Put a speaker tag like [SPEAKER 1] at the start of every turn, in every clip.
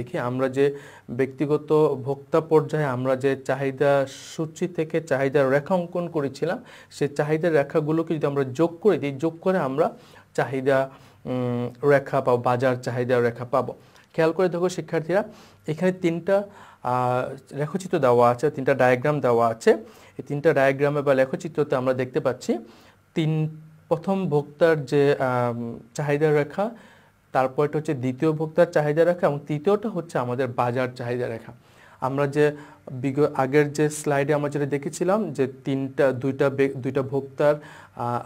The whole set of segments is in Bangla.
[SPEAKER 1] দেখি আমরা যে ব্যক্তিগত ভোক্তা পর্যায়ে আমরা যে চাহিদা সূচি থেকে চাহিদার রেখা অঙ্কন করেছিলাম সে চাহিদার রেখাগুলোকে যদি আমরা যোগ করে দিই যোগ করে আমরা চাহিদা রেখা পাবো বাজার চাহিদা রেখা পাবো খেয়াল করে দেখো শিক্ষার্থীরা এখানে তিনটা লেখচিত্র দেওয়া আছে তিনটা ডায়াগ্রাম দেওয়া আছে এই তিনটা ডায়াগ্রামে বা লেখচিত্রতে আমরা দেখতে পাচ্ছি তিন প্রথম ভোক্তার যে চাহিদা রেখা তারপরটা হচ্ছে দ্বিতীয় ভোক্তার চাহিদা রেখা এবং তৃতীয়টা হচ্ছে আমাদের বাজার চাহিদা রেখা আমরা যে আগের যে স্লাইডে আমরা যেটা দেখেছিলাম যে তিনটা দুইটা দুইটা ভোক্তার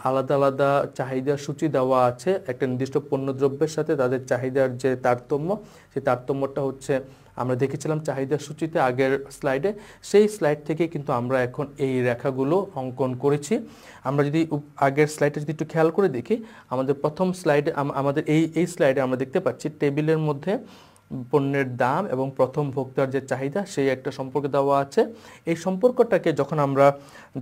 [SPEAKER 1] আলাদা আলাদা চাহিদা সূচি দেওয়া আছে একটা নির্দিষ্ট পণ্যদ্রব্যের সাথে তাদের চাহিদার যে তারতম্য সেই তারতম্যটা হচ্ছে আমরা দেখেছিলাম চাহিদা সূচিতে আগের স্লাইডে সেই স্লাইড থেকে কিন্তু আমরা এখন এই রেখাগুলো অঙ্কন করেছি আমরা যদি আগের স্লাইডে যদি একটু খেয়াল করে দেখি আমাদের প্রথম স্লাইডে আমাদের এই এই স্লাইডে আমরা দেখতে পাচ্ছি টেবিলের মধ্যে পণ্যের দাম এবং প্রথম ভোক্তার যে চাহিদা সেই একটা সম্পর্ক দেওয়া আছে এই সম্পর্কটাকে যখন আমরা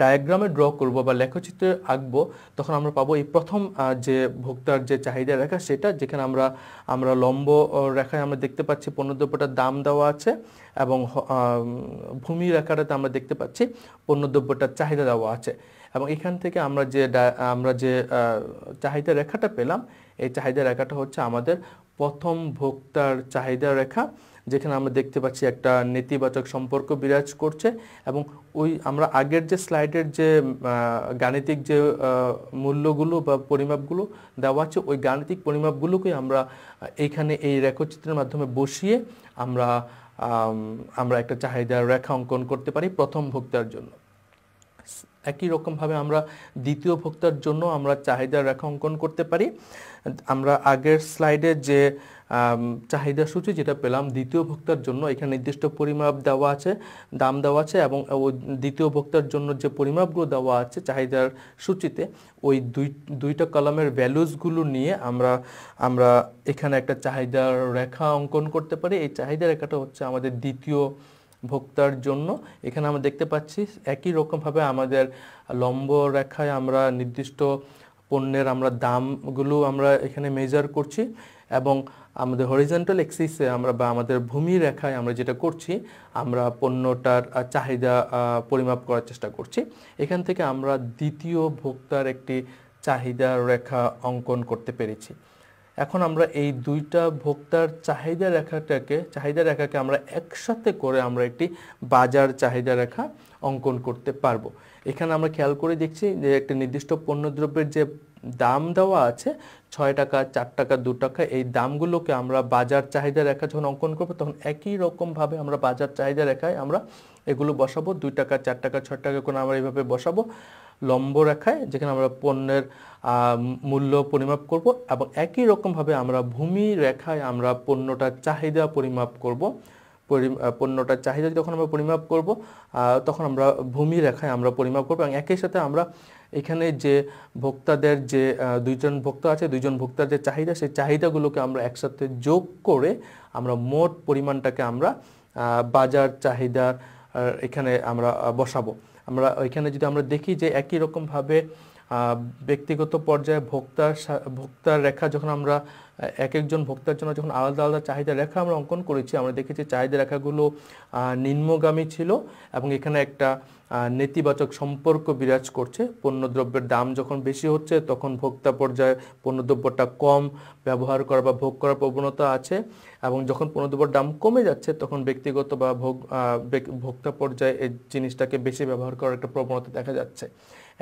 [SPEAKER 1] ডায়াগ্রামে ড্র করব বা লেখচিত্রে আঁকবো তখন আমরা পাবো এই প্রথম যে ভোক্তার যে চাহিদা রেখা সেটা যেখানে আমরা আমরা লম্ব রেখায় আমরা দেখতে পাচ্ছি পণ্যদ্রব্যটার দাম দেওয়া আছে এবং ভূমি রেখাটাতে আমরা দেখতে পাচ্ছি পণ্যদ্রব্যটার চাহিদা দেওয়া আছে এবং এখান থেকে আমরা যে আমরা যে চাহিদা রেখাটা পেলাম এই চাহিদা রেখাটা হচ্ছে আমাদের প্রথম ভোক্তার চাহিদা রেখা যেখানে আমরা দেখতে পাচ্ছি একটা নেতিবাচক সম্পর্ক বিরাজ করছে এবং ওই আমরা আগের যে স্লাইডের যে গাণিতিক যে মূল্যগুলো বা পরিমাপগুলো দেওয়া আছে ওই গাণিতিক পরিমাপগুলোকে আমরা এইখানে এই রেখচিত্রের মাধ্যমে বসিয়ে আমরা আমরা একটা চাহিদার রেখা অঙ্কন করতে পারি প্রথম ভোক্তার জন্য একই রকমভাবে আমরা দ্বিতীয় ভোক্তার জন্য আমরা চাহিদার রেখা অঙ্কন করতে পারি আমরা আগের স্লাইডে যে চাহিদা সূচি যেটা পেলাম দ্বিতীয় ভোক্তার জন্য এখানে নির্দিষ্ট পরিমাপ দেওয়া আছে দাম দেওয়া আছে এবং দ্বিতীয় ভোক্তার জন্য যে পরিমাপগুলো দেওয়া আছে চাহিদার সূচিতে ওই দুই দুইটা কলামের ভ্যালুসগুলো নিয়ে আমরা আমরা এখানে একটা চাহিদার রেখা অঙ্কন করতে পারি এই চাহিদা রেখাটা হচ্ছে আমাদের দ্বিতীয় ভোক্তার জন্য এখানে আমরা দেখতে পাচ্ছি একই রকমভাবে আমাদের লম্ব রেখায় আমরা নির্দিষ্ট পণ্যের আমরা দামগুলো আমরা এখানে মেজার করছি এবং আমাদের হরিজেন্টাল এক্সিসে আমরা বা আমাদের ভূমি রেখায় আমরা যেটা করছি আমরা পণ্যটার চাহিদা পরিমাপ করার চেষ্টা করছি এখান থেকে আমরা দ্বিতীয় ভোক্তার একটি চাহিদা রেখা অঙ্কন করতে পেরেছি এখন আমরা এই দুইটা ভোক্তার চাহিদা রেখাটাকে চাহিদা রেখাকে আমরা একসাথে করে আমরা একটি বাজার চাহিদা রেখা অঙ্কন করতে পারবো এখানে আমরা খেয়াল করে দেখছি যে একটা নির্দিষ্ট পণ্যদ্রব্যের যে দাম দেওয়া আছে ছয় টাকা চার টাকা দু টাকা এই দামগুলোকে আমরা বাজার চাহিদা রেখা যখন অঙ্কন করবো তখন একই রকমভাবে আমরা বাজার চাহিদা রেখায় আমরা এগুলো বসাবো দুই টাকা চার টাকা ছয় টাকা করে আমরা এইভাবে বসাবো লম্ব রেখায় যেখানে আমরা পণ্যের মূল্য পরিমাপ করব এবং একই রকমভাবে আমরা ভূমি রেখায় আমরা পণ্যটার চাহিদা পরিমাপ করব পণ্যটার চাহিদা যখন আমরা পরিমাপ করব তখন আমরা ভূমি রেখায় আমরা পরিমাপ করব এবং একই সাথে আমরা এখানে যে ভোক্তাদের যে দুইজন ভোক্তা আছে দুইজন ভোক্তার যে চাহিদা সেই চাহিদাগুলোকে আমরা একসাথে যোগ করে আমরা মোট পরিমাণটাকে আমরা বাজার চাহিদার এখানে আমরা বসাবো আমরা এখানে যদি আমরা দেখি যে একই রকমভাবে ব্যক্তিগত পর্যায়ে ভোক্তার ভোক্তার রেখা যখন আমরা এক একজন ভোক্তার জন্য যখন আলাদা আলাদা চাহিদা রেখা আমরা অঙ্কন করেছি আমরা দেখেছি চাহিদা রেখাগুলো নিম্নগামী ছিল এবং এখানে একটা নেতিবাচক সম্পর্ক বিরাজ করছে পণ্যদ্রব্যের দাম যখন বেশি হচ্ছে তখন ভোক্তা পর্যায়ে পণ্যদ্রব্যটা কম ব্যবহার করা বা ভোগ করার প্রবণতা আছে এবং যখন পণ্যদ্রব্যের দাম কমে যাচ্ছে তখন ব্যক্তিগত বা ভোগ ভোক্তা পর্যায়ে এই জিনিসটাকে বেশি ব্যবহার করার একটা প্রবণতা দেখা যাচ্ছে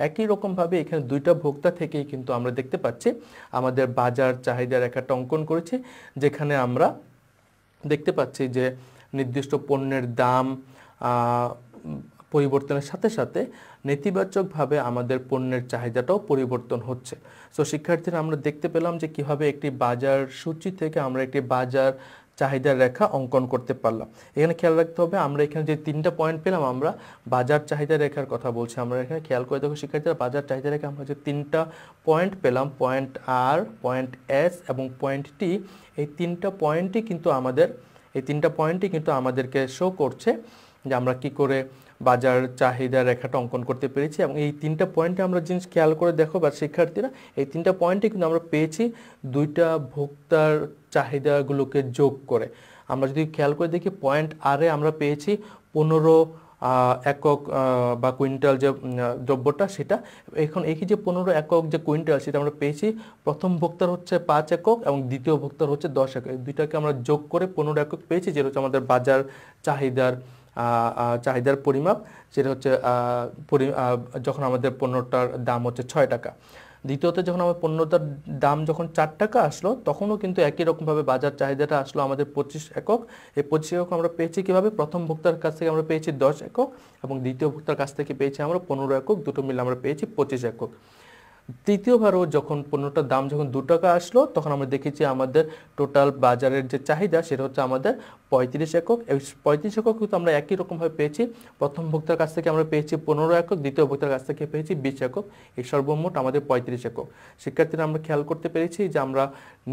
[SPEAKER 1] একই রকমভাবে এখানে দুইটা ভোক্তা থেকেই কিন্তু আমরা দেখতে পাচ্ছি আমাদের বাজার চাহিদার একটা অঙ্কন করেছে যেখানে আমরা দেখতে পাচ্ছি যে নির্দিষ্ট পণ্যের দাম পরিবর্তনের সাথে সাথে নেতিবাচকভাবে আমাদের পণ্যের চাহিদাটাও পরিবর্তন হচ্ছে সো শিক্ষার্থীরা আমরা দেখতে পেলাম যে কিভাবে একটি বাজার সূচি থেকে আমরা একটি বাজার চাহিদার রেখা অঙ্কন করতে পারলাম এখানে খেয়াল রাখতে হবে আমরা এখানে যে তিনটা পয়েন্ট পেলাম আমরা বাজার চাহিদা রেখার কথা বলছি আমরা এখানে খেয়াল করে দেখো শিক্ষার্থীরা বাজার চাহিদা রেখা আমরা যে তিনটা পয়েন্ট পেলাম পয়েন্ট আর পয়েন্ট এস এবং পয়েন্ট টি এই তিনটা পয়েন্টই কিন্তু আমাদের এই তিনটা পয়েন্টই কিন্তু আমাদেরকে শো করছে যে আমরা কি করে বাজার চাহিদা রেখাটা অঙ্কন করতে পেরেছি এবং এই তিনটা পয়েন্টে আমরা জিনিস খেয়াল করে দেখো বা শিক্ষার্থীরা এই তিনটা পয়েন্টে কিন্তু আমরা পেয়েছি দুইটা ভোক্তার চাহিদাগুলোকে যোগ করে আমরা যদি খেয়াল করে দেখি পয়েন্ট আরে আমরা পেয়েছি পনেরো একক বা কুইন্টাল যে দ্রব্যটা সেটা এখন এই যে পনেরো একক যে কুইন্টাল সেটা আমরা পেয়েছি প্রথম ভোক্তার হচ্ছে পাঁচ একক এবং দ্বিতীয় ভোক্তার হচ্ছে দশ একক দুইটাকে আমরা যোগ করে পনেরো একক পেয়েছি যেটা হচ্ছে আমাদের বাজার চাহিদার চাহিদার পরিমাপ সেটা হচ্ছে যখন আমাদের পণ্যটার দাম হচ্ছে ছয় টাকা দ্বিতীয়ত যখন আমার পণ্যটার দাম যখন চার টাকা আসলো তখনও কিন্তু একই রকমভাবে বাজার চাহিদাটা আসলো আমাদের পঁচিশ একক এই পঁচিশ একক আমরা পেয়েছি কীভাবে প্রথম ভোক্তার কাছ থেকে আমরা পেয়েছি দশ একক এবং দ্বিতীয় ভোক্তার কাছ থেকে পেয়েছি আমরা পনেরো একক দুটো মিলে আমরা পেয়েছি পঁচিশ একক তৃতীয়বারও যখন পণ্যটার দাম যখন দু টাকা আসলো তখন আমরা দেখেছি আমাদের টোটাল বাজারের যে চাহিদা সেটা হচ্ছে আমাদের পঁয়ত্রিশ একক পঁয়ত্রিশ একক কিন্তু আমরা একই রকমভাবে পেয়েছি প্রথম ভোক্তার কাছ থেকে আমরা পেয়েছি পনেরো একক দ্বিতীয় ভোক্তার কাছ থেকে পেয়েছি বিশ একক এই সর্বমোট আমাদের পঁয়ত্রিশ একক শিক্ষার্থীরা আমরা খেয়াল করতে পেরেছি যে আমরা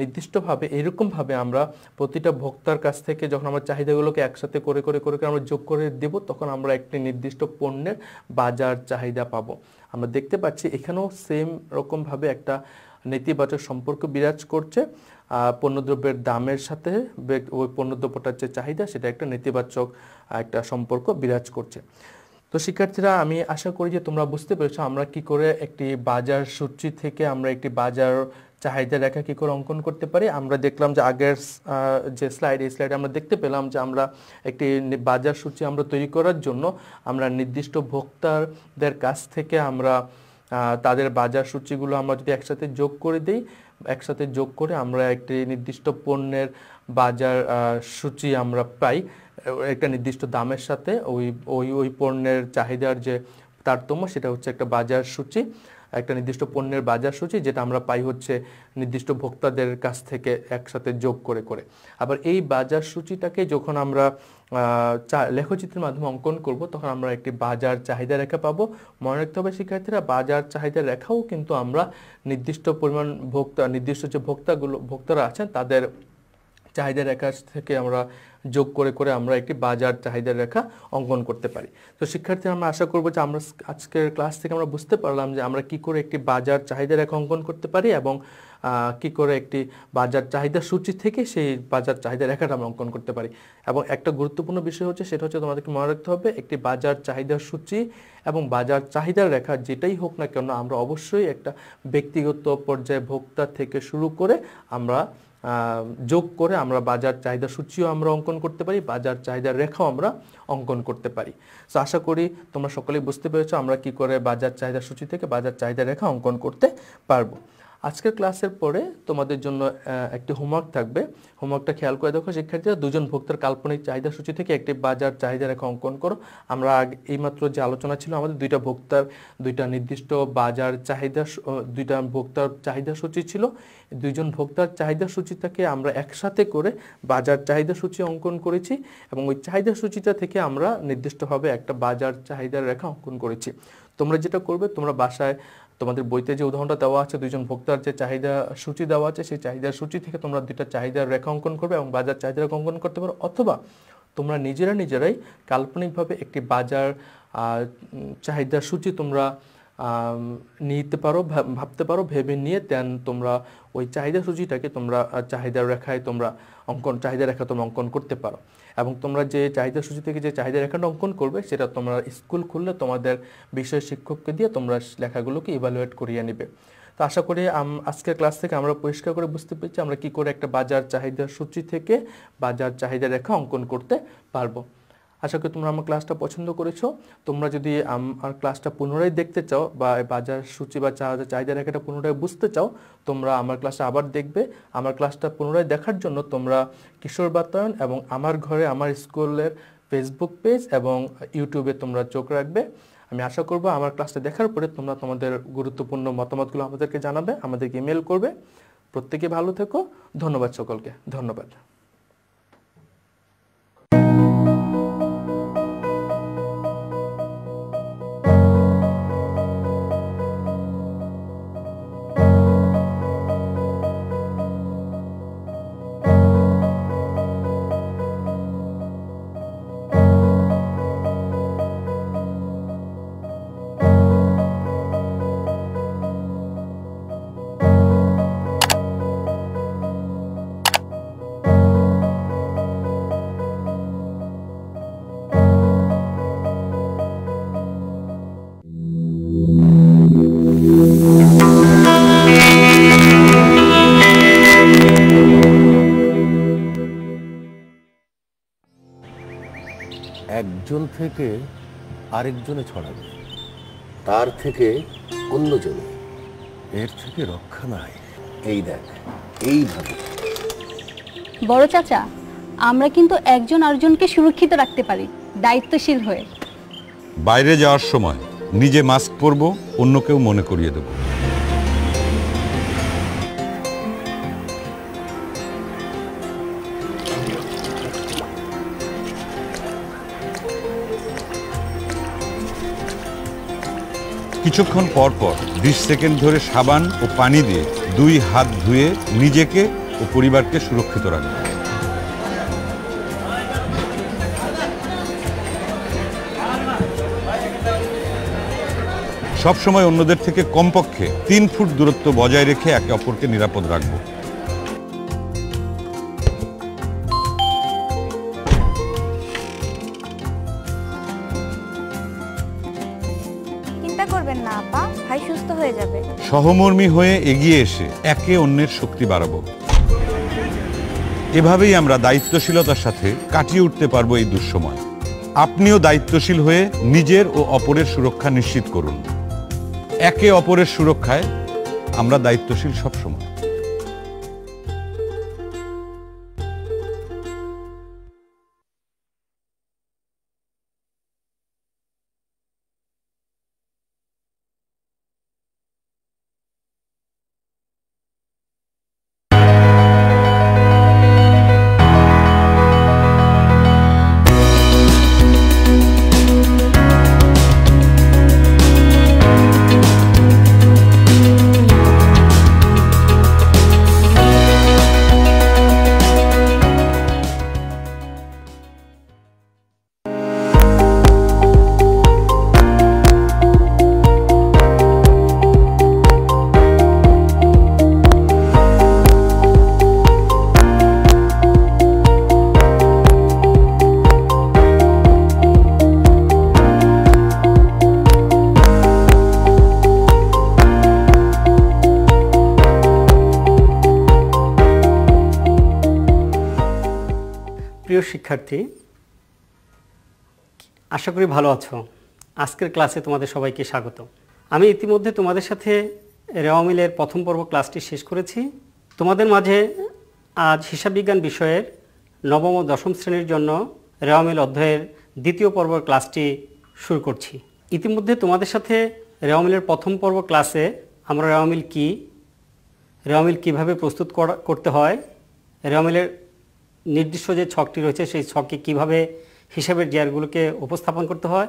[SPEAKER 1] নির্দিষ্টভাবে এরকমভাবে আমরা প্রতিটা ভোক্তার কাছ থেকে যখন আমরা চাহিদাগুলোকে একসাথে করে করে করে করে আমরা যোগ করে দেব তখন আমরা একটি নির্দিষ্ট পণ্যের বাজার চাহিদা পাবো আমরা দেখতে পাচ্ছি এখানেও সেম রকমভাবে একটা নেতিবাচক সম্পর্ক বিরাজ করছে পণ্যদ্রব্যের দামের সাথে ওই পণ্যদ্রব্যটার যে চাহিদা সেটা একটা নেতিবাচক একটা সম্পর্ক বিরাজ করছে তো শিক্ষার্থীরা আমি আশা করি যে তোমরা বুঝতে পেরেছো আমরা কি করে একটি বাজার সূচি থেকে আমরা একটি বাজার চাহিদা রেখা কি করে অঙ্কন করতে পারি আমরা দেখলাম যে আগের যে স্লাইড এই স্লাইডে আমরা দেখতে পেলাম যে আমরা একটি বাজার সূচি আমরা তৈরি করার জন্য আমরা নির্দিষ্ট ভোক্তাদের কাছ থেকে আমরা তাদের বাজার সূচিগুলো আমরা যদি একসাথে যোগ করে দিই একসাথে যোগ করে আমরা একটি নির্দিষ্ট পণ্যের বাজার সূচি আমরা পাই একটা নির্দিষ্ট দামের সাথে ওই ওই ওই পণ্যের চাহিদার যে তারতম্য সেটা হচ্ছে একটা বাজার সূচি একটা নির্দিষ্ট পণ্যের বাজার সূচি যেটা আমরা পাই হচ্ছে নির্দিষ্ট ভোক্তাদের কাছ থেকে একসাথে যোগ করে করে আবার এই বাজার সূচিটাকে যখন আমরা লেখচিত্রের মাধ্যমে অঙ্কন করব তখন আমরা একটি বাজার চাহিদা রেখা পাবো মনে রাখতে হবে শিক্ষার্থীরা বাজার চাহিদা রেখাও কিন্তু আমরা নির্দিষ্ট পরিমাণ ভোক্তা নির্দিষ্ট যে ভোক্তাগুলো ভোক্তারা আছেন তাদের চাহিদা রেখা থেকে আমরা যোগ করে করে আমরা একটি বাজার চাহিদার রেখা অঙ্কন করতে পারি তো শিক্ষার্থী আমরা আশা করব যে আমরা আজকের ক্লাস থেকে আমরা বুঝতে পারলাম যে আমরা কি করে একটি বাজার চাহিদা রেখা অঙ্কন করতে পারি এবং কি করে একটি বাজার চাহিদা সূচি থেকে সেই বাজার চাহিদা রেখাটা আমরা অঙ্কন করতে পারি এবং একটা গুরুত্বপূর্ণ বিষয় হচ্ছে সেটা হচ্ছে তোমাদেরকে মনে রাখতে হবে একটি বাজার চাহিদা সূচি এবং বাজার চাহিদার রেখা যেটাই হোক না কেন আমরা অবশ্যই একটা ব্যক্তিগত পর্যায়ে ভোক্তা থেকে শুরু করে আমরা যোগ করে আমরা বাজার চাহিদা সূচিও আমরা অঙ্কন করতে পারি বাজার চাহিদার রেখাও আমরা অঙ্কন করতে পারি তো আশা করি তোমরা সকলেই বুঝতে পেরেছো আমরা কি করে বাজার চাহিদা সূচি থেকে বাজার চাহিদা রেখা অঙ্কন করতে পারবো আজকের ক্লাসের পরে তোমাদের জন্য একটি হোমওয়ার্ক থাকবে হোমওয়ার্কটা খেয়াল করে দেখো শিক্ষার্থীরা দুজন ভোক্তার কাল্পনিক চাহিদা সূচি থেকে একটি বাজার চাহিদা রেখা অঙ্কন করো আমরা এইমাত্র যে আলোচনা ছিল আমাদের দুইটা ভোক্তার দুইটা নির্দিষ্ট বাজার চাহিদা দুইটা ভোক্তার চাহিদা সূচি ছিল দুইজন ভোক্তার চাহিদা সূচিটাকে আমরা একসাথে করে বাজার চাহিদা সূচি অঙ্কন করেছি এবং ওই চাহিদা সূচিটা থেকে আমরা নির্দিষ্টভাবে একটা বাজার চাহিদার রেখা অঙ্কন করেছি তোমরা যেটা করবে তোমরা বাসায় তোমাদের বইতে যে উদাহরণটা দেওয়া আছে দুইজন ভোক্তার যে চাহিদা সূচি দেওয়া আছে সেই চাহিদার সূচি থেকে তোমরা দুইটা চাহিদার রেখা অঙ্কন করবে এবং বাজার চাহিদা রেখা অঙ্কন করতে পারো অথবা তোমরা নিজেরা নিজেরাই কাল্পনিকভাবে একটি বাজার চাহিদার সূচি তোমরা নিতে পারো ভাবতে পারো ভেবে নিয়ে দেন তোমরা ওই চাহিদা সূচিটাকে তোমরা চাহিদার রেখায় তোমরা অঙ্কন চাহিদা রেখা তোমরা অঙ্কন করতে পারো এবং তোমরা যে চাহিদা সূচি থেকে যে চাহিদা রেখাটা অঙ্কন করবে সেটা তোমরা স্কুল খুললে তোমাদের বিষয় শিক্ষককে দিয়ে তোমরা লেখাগুলোকে ইভালুয়েট করিয়ে নেবে তো আশা করি আজকের ক্লাস থেকে আমরা পরিষ্কার করে বুঝতে পেরেছি আমরা কি করে একটা বাজার চাহিদা সূচি থেকে বাজার চাহিদা রেখা অঙ্কন করতে পারবো আশা করি তোমরা আমার ক্লাসটা পছন্দ করেছো তোমরা যদি আমার ক্লাসটা পুনরায় দেখতে চাও বা বাজার সূচি বা চাহিদা রেখাটা পুনরায় বুঝতে চাও তোমরা আমার ক্লাসটা আবার দেখবে আমার ক্লাসটা পুনরায় দেখার জন্য তোমরা কিশোর বাতায়ন এবং আমার ঘরে আমার স্কুলের ফেসবুক পেজ এবং ইউটিউবে তোমরা চোখ রাখবে আমি আশা করব আমার ক্লাসটা দেখার পরে তোমরা তোমাদের গুরুত্বপূর্ণ মতামতগুলো আমাদেরকে জানাবে আমাদেরকে ইমেল করবে প্রত্যেকে ভালো থেকো ধন্যবাদ সকলকে ধন্যবাদ
[SPEAKER 2] একজন থেকে আরেকজনে ছড়াবে তার থেকে অন্যজনে এর থেকে রক্ষা নাই এই দেখ এইভাবে
[SPEAKER 3] বড় চাচা আমরা কিন্তু একজন আরেকজনকে সুরক্ষিত রাখতে পারি দায়িত্বশীল হয়ে
[SPEAKER 2] বাইরে যাওয়ার সময় নিজে মাস্ক পরব অন্যকেও মনে করিয়ে দেবো কিছুক্ষণ পর পর বিশ সেকেন্ড ধরে সাবান ও পানি দিয়ে দুই হাত ধুয়ে নিজেকে ও পরিবারকে সুরক্ষিত রাখবে সবসময় অন্যদের থেকে কমপক্ষে তিন ফুট দূরত্ব বজায় রেখে একে অপরকে নিরাপদ রাখবো সহমর্মী হয়ে এগিয়ে এসে একে অন্যের শক্তি বাড়াব এভাবেই আমরা দায়িত্বশীলতার সাথে কাটিয়ে উঠতে পারবো এই দুঃসময় আপনিও দায়িত্বশীল হয়ে নিজের ও অপরের সুরক্ষা নিশ্চিত করুন একে অপরের সুরক্ষায় আমরা দায়িত্বশীল সবসময়
[SPEAKER 4] শিক্ষার্থী আশা করি ভালো আছো আজকের ক্লাসে তোমাদের সবাইকে স্বাগত আমি ইতিমধ্যে তোমাদের সাথে রেওয়ামিলের প্রথম পর্ব ক্লাসটি শেষ করেছি তোমাদের মাঝে আজ হিসাববিজ্ঞান বিষয়ের নবম ও দশম শ্রেণীর জন্য রেওয়ামিল অধ্যায়ের দ্বিতীয় পর্ব ক্লাসটি শুরু করছি ইতিমধ্যে তোমাদের সাথে রেওয়ামিলের প্রথম পর্ব ক্লাসে আমরা রেওয়ামিল কি রেওয়ামিল কিভাবে প্রস্তুত করতে হয় রেওয়ামিলের নির্দিষ্ট যে ছকটি রয়েছে সেই ছককে কিভাবে হিসাবের জিয়ারগুলোকে উপস্থাপন করতে হয়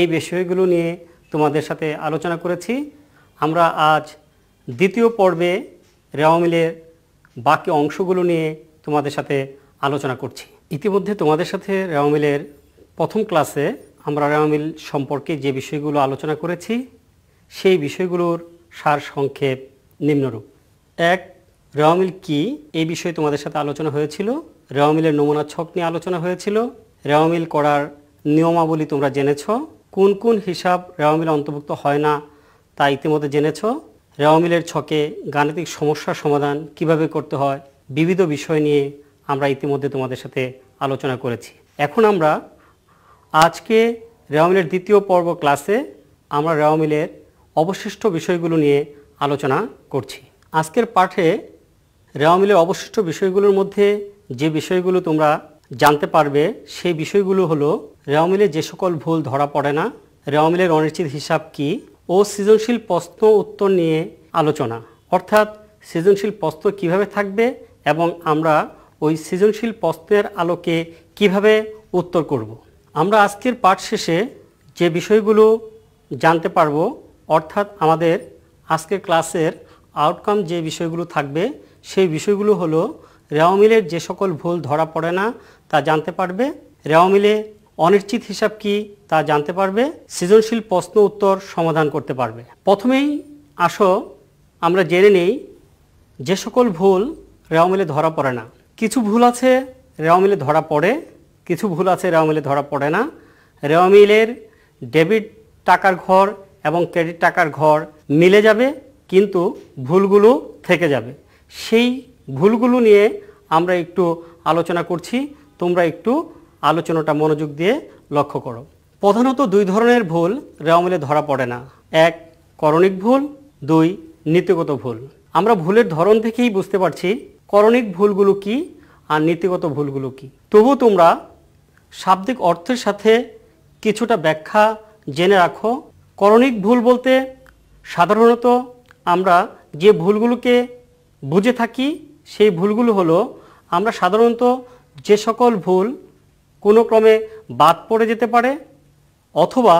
[SPEAKER 4] এই বিষয়গুলো নিয়ে তোমাদের সাথে আলোচনা করেছি আমরা আজ দ্বিতীয় পর্বে রেওয়ামিলের বাকি অংশগুলো নিয়ে তোমাদের সাথে আলোচনা করছি ইতিমধ্যে তোমাদের সাথে রেওয়ামিলের প্রথম ক্লাসে আমরা রেওয়ামিল সম্পর্কে যে বিষয়গুলো আলোচনা করেছি সেই বিষয়গুলোর সার সংক্ষেপ নিম্নরূপ এক রেওয়ামিল কি এই বিষয়ে তোমাদের সাথে আলোচনা হয়েছিল রেওয়ামিলের নমুনা ছক নিয়ে আলোচনা হয়েছিল রেওয়ামিল করার নিয়মাবলী তোমরা জেনেছ কোন কোন হিসাব রেওয়ামিল অন্তর্ভুক্ত হয় না তা ইতিমধ্যে জেনেছ রেওয়ামিলের ছকে গাণিতিক সমস্যার সমাধান কিভাবে করতে হয় বিবিধ বিষয় নিয়ে আমরা ইতিমধ্যে তোমাদের সাথে আলোচনা করেছি এখন আমরা আজকে রেওয়ামিলের দ্বিতীয় পর্ব ক্লাসে আমরা রেওয়ামিলের অবশিষ্ট বিষয়গুলো নিয়ে আলোচনা করছি আজকের পাঠে রেওয়ামিলের অবশিষ্ট বিষয়গুলোর মধ্যে যে বিষয়গুলো তোমরা জানতে পারবে সেই বিষয়গুলো হলো রেওয়ামিলের যে সকল ভুল ধরা পড়ে না রেওয়ামিলের অনিশ্চিত হিসাব কি ও সৃজনশীল প্রশ্ন উত্তর নিয়ে আলোচনা অর্থাৎ সৃজনশীল প্রশ্ন কিভাবে থাকবে এবং আমরা ওই সৃজনশীল প্রশ্নের আলোকে কিভাবে উত্তর করব। আমরা আজকের পাঠ শেষে যে বিষয়গুলো জানতে পারবো অর্থাৎ আমাদের আজকের ক্লাসের আউটকাম যে বিষয়গুলো থাকবে সেই বিষয়গুলো হলো রেওয়ামিলের যে সকল ভুল ধরা পড়ে না তা জানতে পারবে রেওয়ামিলে অনিশ্চিত হিসাব কি তা জানতে পারবে সৃজনশীল প্রশ্ন উত্তর সমাধান করতে পারবে প্রথমেই আসো আমরা জেনে নেই যে সকল ভুল রেওয়ামিলে ধরা পড়ে না কিছু ভুল আছে রেওয়ামিলে ধরা পড়ে কিছু ভুল আছে রেওয়ামিলে ধরা পড়ে না রেওয়ামিলের ডেবিট টাকার ঘর এবং ক্রেডিট টাকার ঘর মিলে যাবে কিন্তু ভুলগুলো থেকে যাবে সেই ভুলগুলো নিয়ে আমরা একটু আলোচনা করছি তোমরা একটু আলোচনাটা মনোযোগ দিয়ে লক্ষ্য করো প্রধানত দুই ধরনের ভুল রেওয়ামিলে ধরা পড়ে না এক করণিক ভুল দুই নীতিগত ভুল আমরা ভুলের ধরন থেকেই বুঝতে পারছি করণিক ভুলগুলো কি আর নীতিগত ভুলগুলো কি তবু তোমরা শাব্দিক অর্থের সাথে কিছুটা ব্যাখ্যা জেনে রাখো করণিক ভুল বলতে সাধারণত আমরা যে ভুলগুলোকে বুঝে থাকি সেই ভুলগুলো হলো আমরা সাধারণত যে সকল ভুল কোনো ক্রমে বাদ পড়ে যেতে পারে অথবা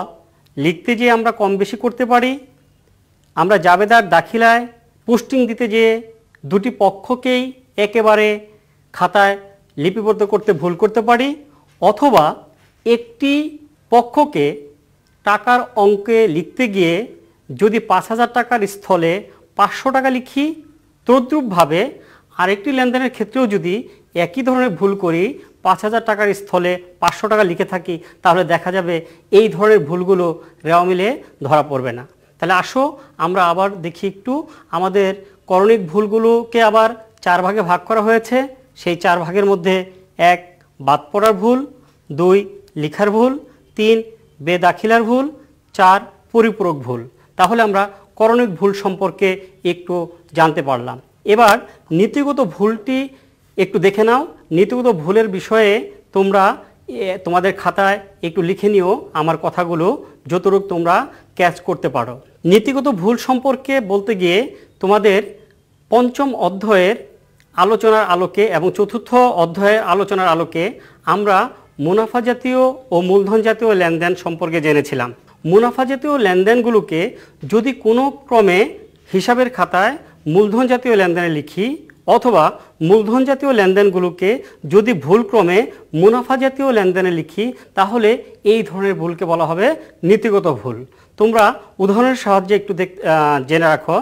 [SPEAKER 4] লিখতে যেয়ে আমরা কম বেশি করতে পারি আমরা জাবেদার দাখিলায় পোস্টিং দিতে যেয়ে দুটি পক্ষকেই একেবারে খাতায় লিপিবদ্ধ করতে ভুল করতে পারি অথবা একটি পক্ষকে টাকার অঙ্কে লিখতে গিয়ে যদি পাঁচ হাজার টাকার স্থলে পাঁচশো টাকা লিখি তদ্রূপভাবে আরেকটি লেনদেনের ক্ষেত্রেও যদি একই ধরনের ভুল করি পাঁচ হাজার টাকার স্থলে পাঁচশো টাকা লিখে থাকি তাহলে দেখা যাবে এই ধরনের ভুলগুলো রেওয়া মিলে ধরা পড়বে না তাহলে আসো আমরা আবার দেখি একটু আমাদের করণিক ভুলগুলোকে আবার চার ভাগে ভাগ করা হয়েছে সেই চার ভাগের মধ্যে এক বাদ পড়ার ভুল দুই লিখার ভুল তিন বেদাখিলার ভুল চার পরিপূরক ভুল তাহলে আমরা করণিক ভুল সম্পর্কে একটু জানতে পারলাম এবার নীতিগত ভুলটি একটু দেখে নাও নীতিগত ভুলের বিষয়ে তোমরা তোমাদের খাতায় একটু লিখে নিও আমার কথাগুলো যতটুক তোমরা ক্যাচ করতে পারো নীতিগত ভুল সম্পর্কে বলতে গিয়ে তোমাদের পঞ্চম অধ্যায়ের আলোচনার আলোকে এবং চতুর্থ অধ্যায়ের আলোচনার আলোকে আমরা মুনাফা জাতীয় ও মূলধন জাতীয় লেনদেন সম্পর্কে জেনেছিলাম মুনাফা জাতীয় লেনদেনগুলোকে যদি কোনো ক্রমে হিসাবের খাতায় মূলধন জাতীয় লেনদেনে লিখি অথবা মূলধন জাতীয় লেনদেনগুলোকে যদি ভুলক্রমে মুনাফা জাতীয় লেনদেনে লিখি তাহলে এই ধরনের ভুলকে বলা হবে নীতিগত ভুল তোমরা উদাহরণের সাহায্যে একটু দেখ জেনে রাখো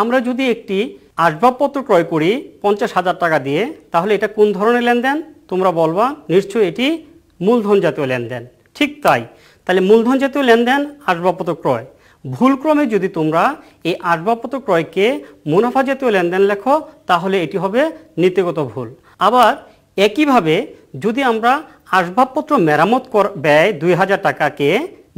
[SPEAKER 4] আমরা যদি একটি আসবাবপত্র ক্রয় করি পঞ্চাশ হাজার টাকা দিয়ে তাহলে এটা কোন ধরনের লেনদেন তোমরা বলবা নিশ্চয়ই এটি মূলধন জাতীয় লেনদেন ঠিক তাই তাহলে মূলধন জাতীয় লেনদেন আসবাবপত্র ক্রয় ভুলক্রমে যদি তোমরা এই আসবাবপত্র ক্রয়কে মুনাফা জাতীয় লেনদেন লেখো তাহলে এটি হবে নীতিগত ভুল আবার একইভাবে যদি আমরা আসবাবপত্র মেরামত ব্যয় দুই হাজার টাকাকে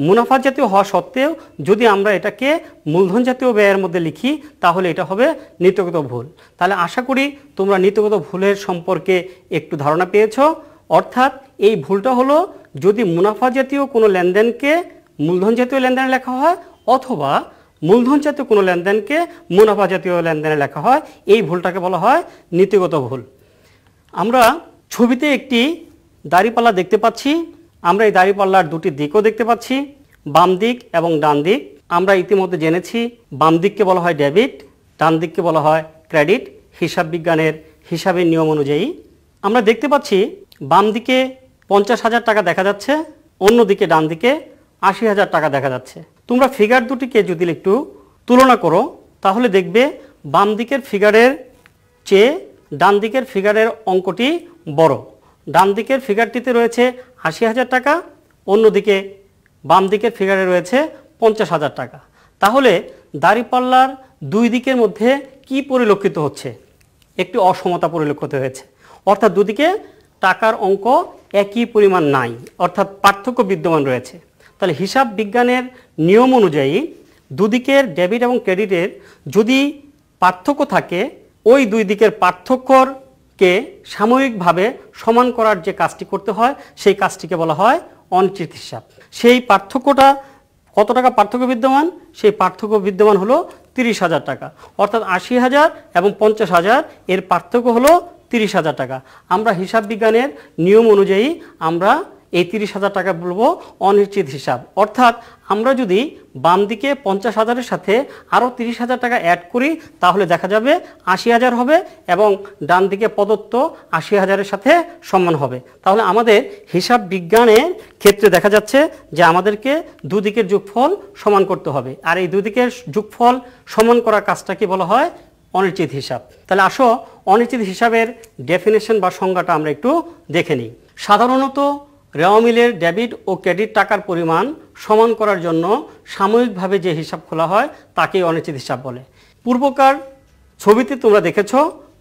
[SPEAKER 4] মুনাফা জাতীয় হওয়া সত্ত্বেও যদি আমরা এটাকে মূলধন জাতীয় ব্যয়ের মধ্যে লিখি তাহলে এটা হবে নীতিগত ভুল তাহলে আশা করি তোমরা নীতিগত ভুলের সম্পর্কে একটু ধারণা পেয়েছ অর্থাৎ এই ভুলটা হলো যদি মুনাফা জাতীয় কোনো লেনদেনকে মূলধন জাতীয় লেনদেনে লেখা হয় অথবা মূলধন জাতীয় কোনো লেনদেনকে মুনাফা জাতীয় লেনদেনে লেখা হয় এই ভুলটাকে বলা হয় নীতিগত ভুল আমরা ছবিতে একটি দাড়িপাল্লা দেখতে পাচ্ছি আমরা এই দাড়িপাল্লার দুটি দিকও দেখতে পাচ্ছি বাম দিক এবং ডান দিক আমরা ইতিমধ্যে জেনেছি বাম দিককে বলা হয় ডেবিট ডান দিককে বলা হয় ক্রেডিট হিসাব বিজ্ঞানের হিসাবের নিয়ম অনুযায়ী আমরা দেখতে পাচ্ছি বাম দিকে পঞ্চাশ হাজার টাকা দেখা যাচ্ছে অন্যদিকে ডান দিকে আশি হাজার টাকা দেখা যাচ্ছে তোমরা ফিগার দুটিকে যদি একটু তুলনা করো তাহলে দেখবে বাম দিকের ফিগারের চেয়ে ডান দিকের ফিগারের অঙ্কটি বড় ডান দিকের ফিগারটিতে রয়েছে আশি হাজার টাকা অন্যদিকে বাম দিকের ফিগারে রয়েছে পঞ্চাশ হাজার টাকা তাহলে দাঁড়িপাল্লার দুই দিকের মধ্যে কি পরিলক্ষিত হচ্ছে একটি অসমতা পরিলক্ষিত হয়েছে অর্থাৎ দুদিকে টাকার অঙ্ক একই পরিমাণ নাই অর্থাৎ পার্থক্য বিদ্যমান রয়েছে তাহলে হিসাব বিজ্ঞানের নিয়ম অনুযায়ী দুদিকের ডেবিট এবং ক্রেডিটের যদি পার্থক্য থাকে ওই দুই দিকের পার্থক্যকে সাময়িকভাবে সমান করার যে কাজটি করতে হয় সেই কাজটিকে বলা হয় অনচিত হিসাব সেই পার্থক্যটা কত টাকা পার্থক্য বিদ্যমান সেই পার্থক্য বিদ্যমান হলো তিরিশ হাজার টাকা অর্থাৎ আশি হাজার এবং পঞ্চাশ হাজার এর পার্থক্য হলো তিরিশ হাজার টাকা আমরা হিসাব বিজ্ঞানের নিয়ম অনুযায়ী আমরা এই তিরিশ হাজার টাকা বলবো অনিশ্চিত হিসাব অর্থাৎ আমরা যদি বাম দিকে পঞ্চাশ হাজারের সাথে আরও তিরিশ হাজার টাকা অ্যাড করি তাহলে দেখা যাবে আশি হাজার হবে এবং ডান দিকে প্রদত্ত আশি হাজারের সাথে সমান হবে তাহলে আমাদের হিসাব বিজ্ঞানের ক্ষেত্রে দেখা যাচ্ছে যে আমাদেরকে দুদিকের যোগফল সমান করতে হবে আর এই দুদিকের যোগফল সমান করার কাজটাকে বলা হয় অনিশ্চিত হিসাব তাহলে আসো অনিশ্চিত হিসাবের ডেফিনেশন বা সংজ্ঞাটা আমরা একটু দেখে নিই সাধারণত রেওয়ামিলের মিলের ডেবিট ও ক্রেডিট টাকার পরিমাণ সমান করার জন্য সাময়িকভাবে যে হিসাব খোলা হয় তাকেই অনিশ্চিত হিসাব বলে পূর্বকার ছবিতে তোমরা দেখেছ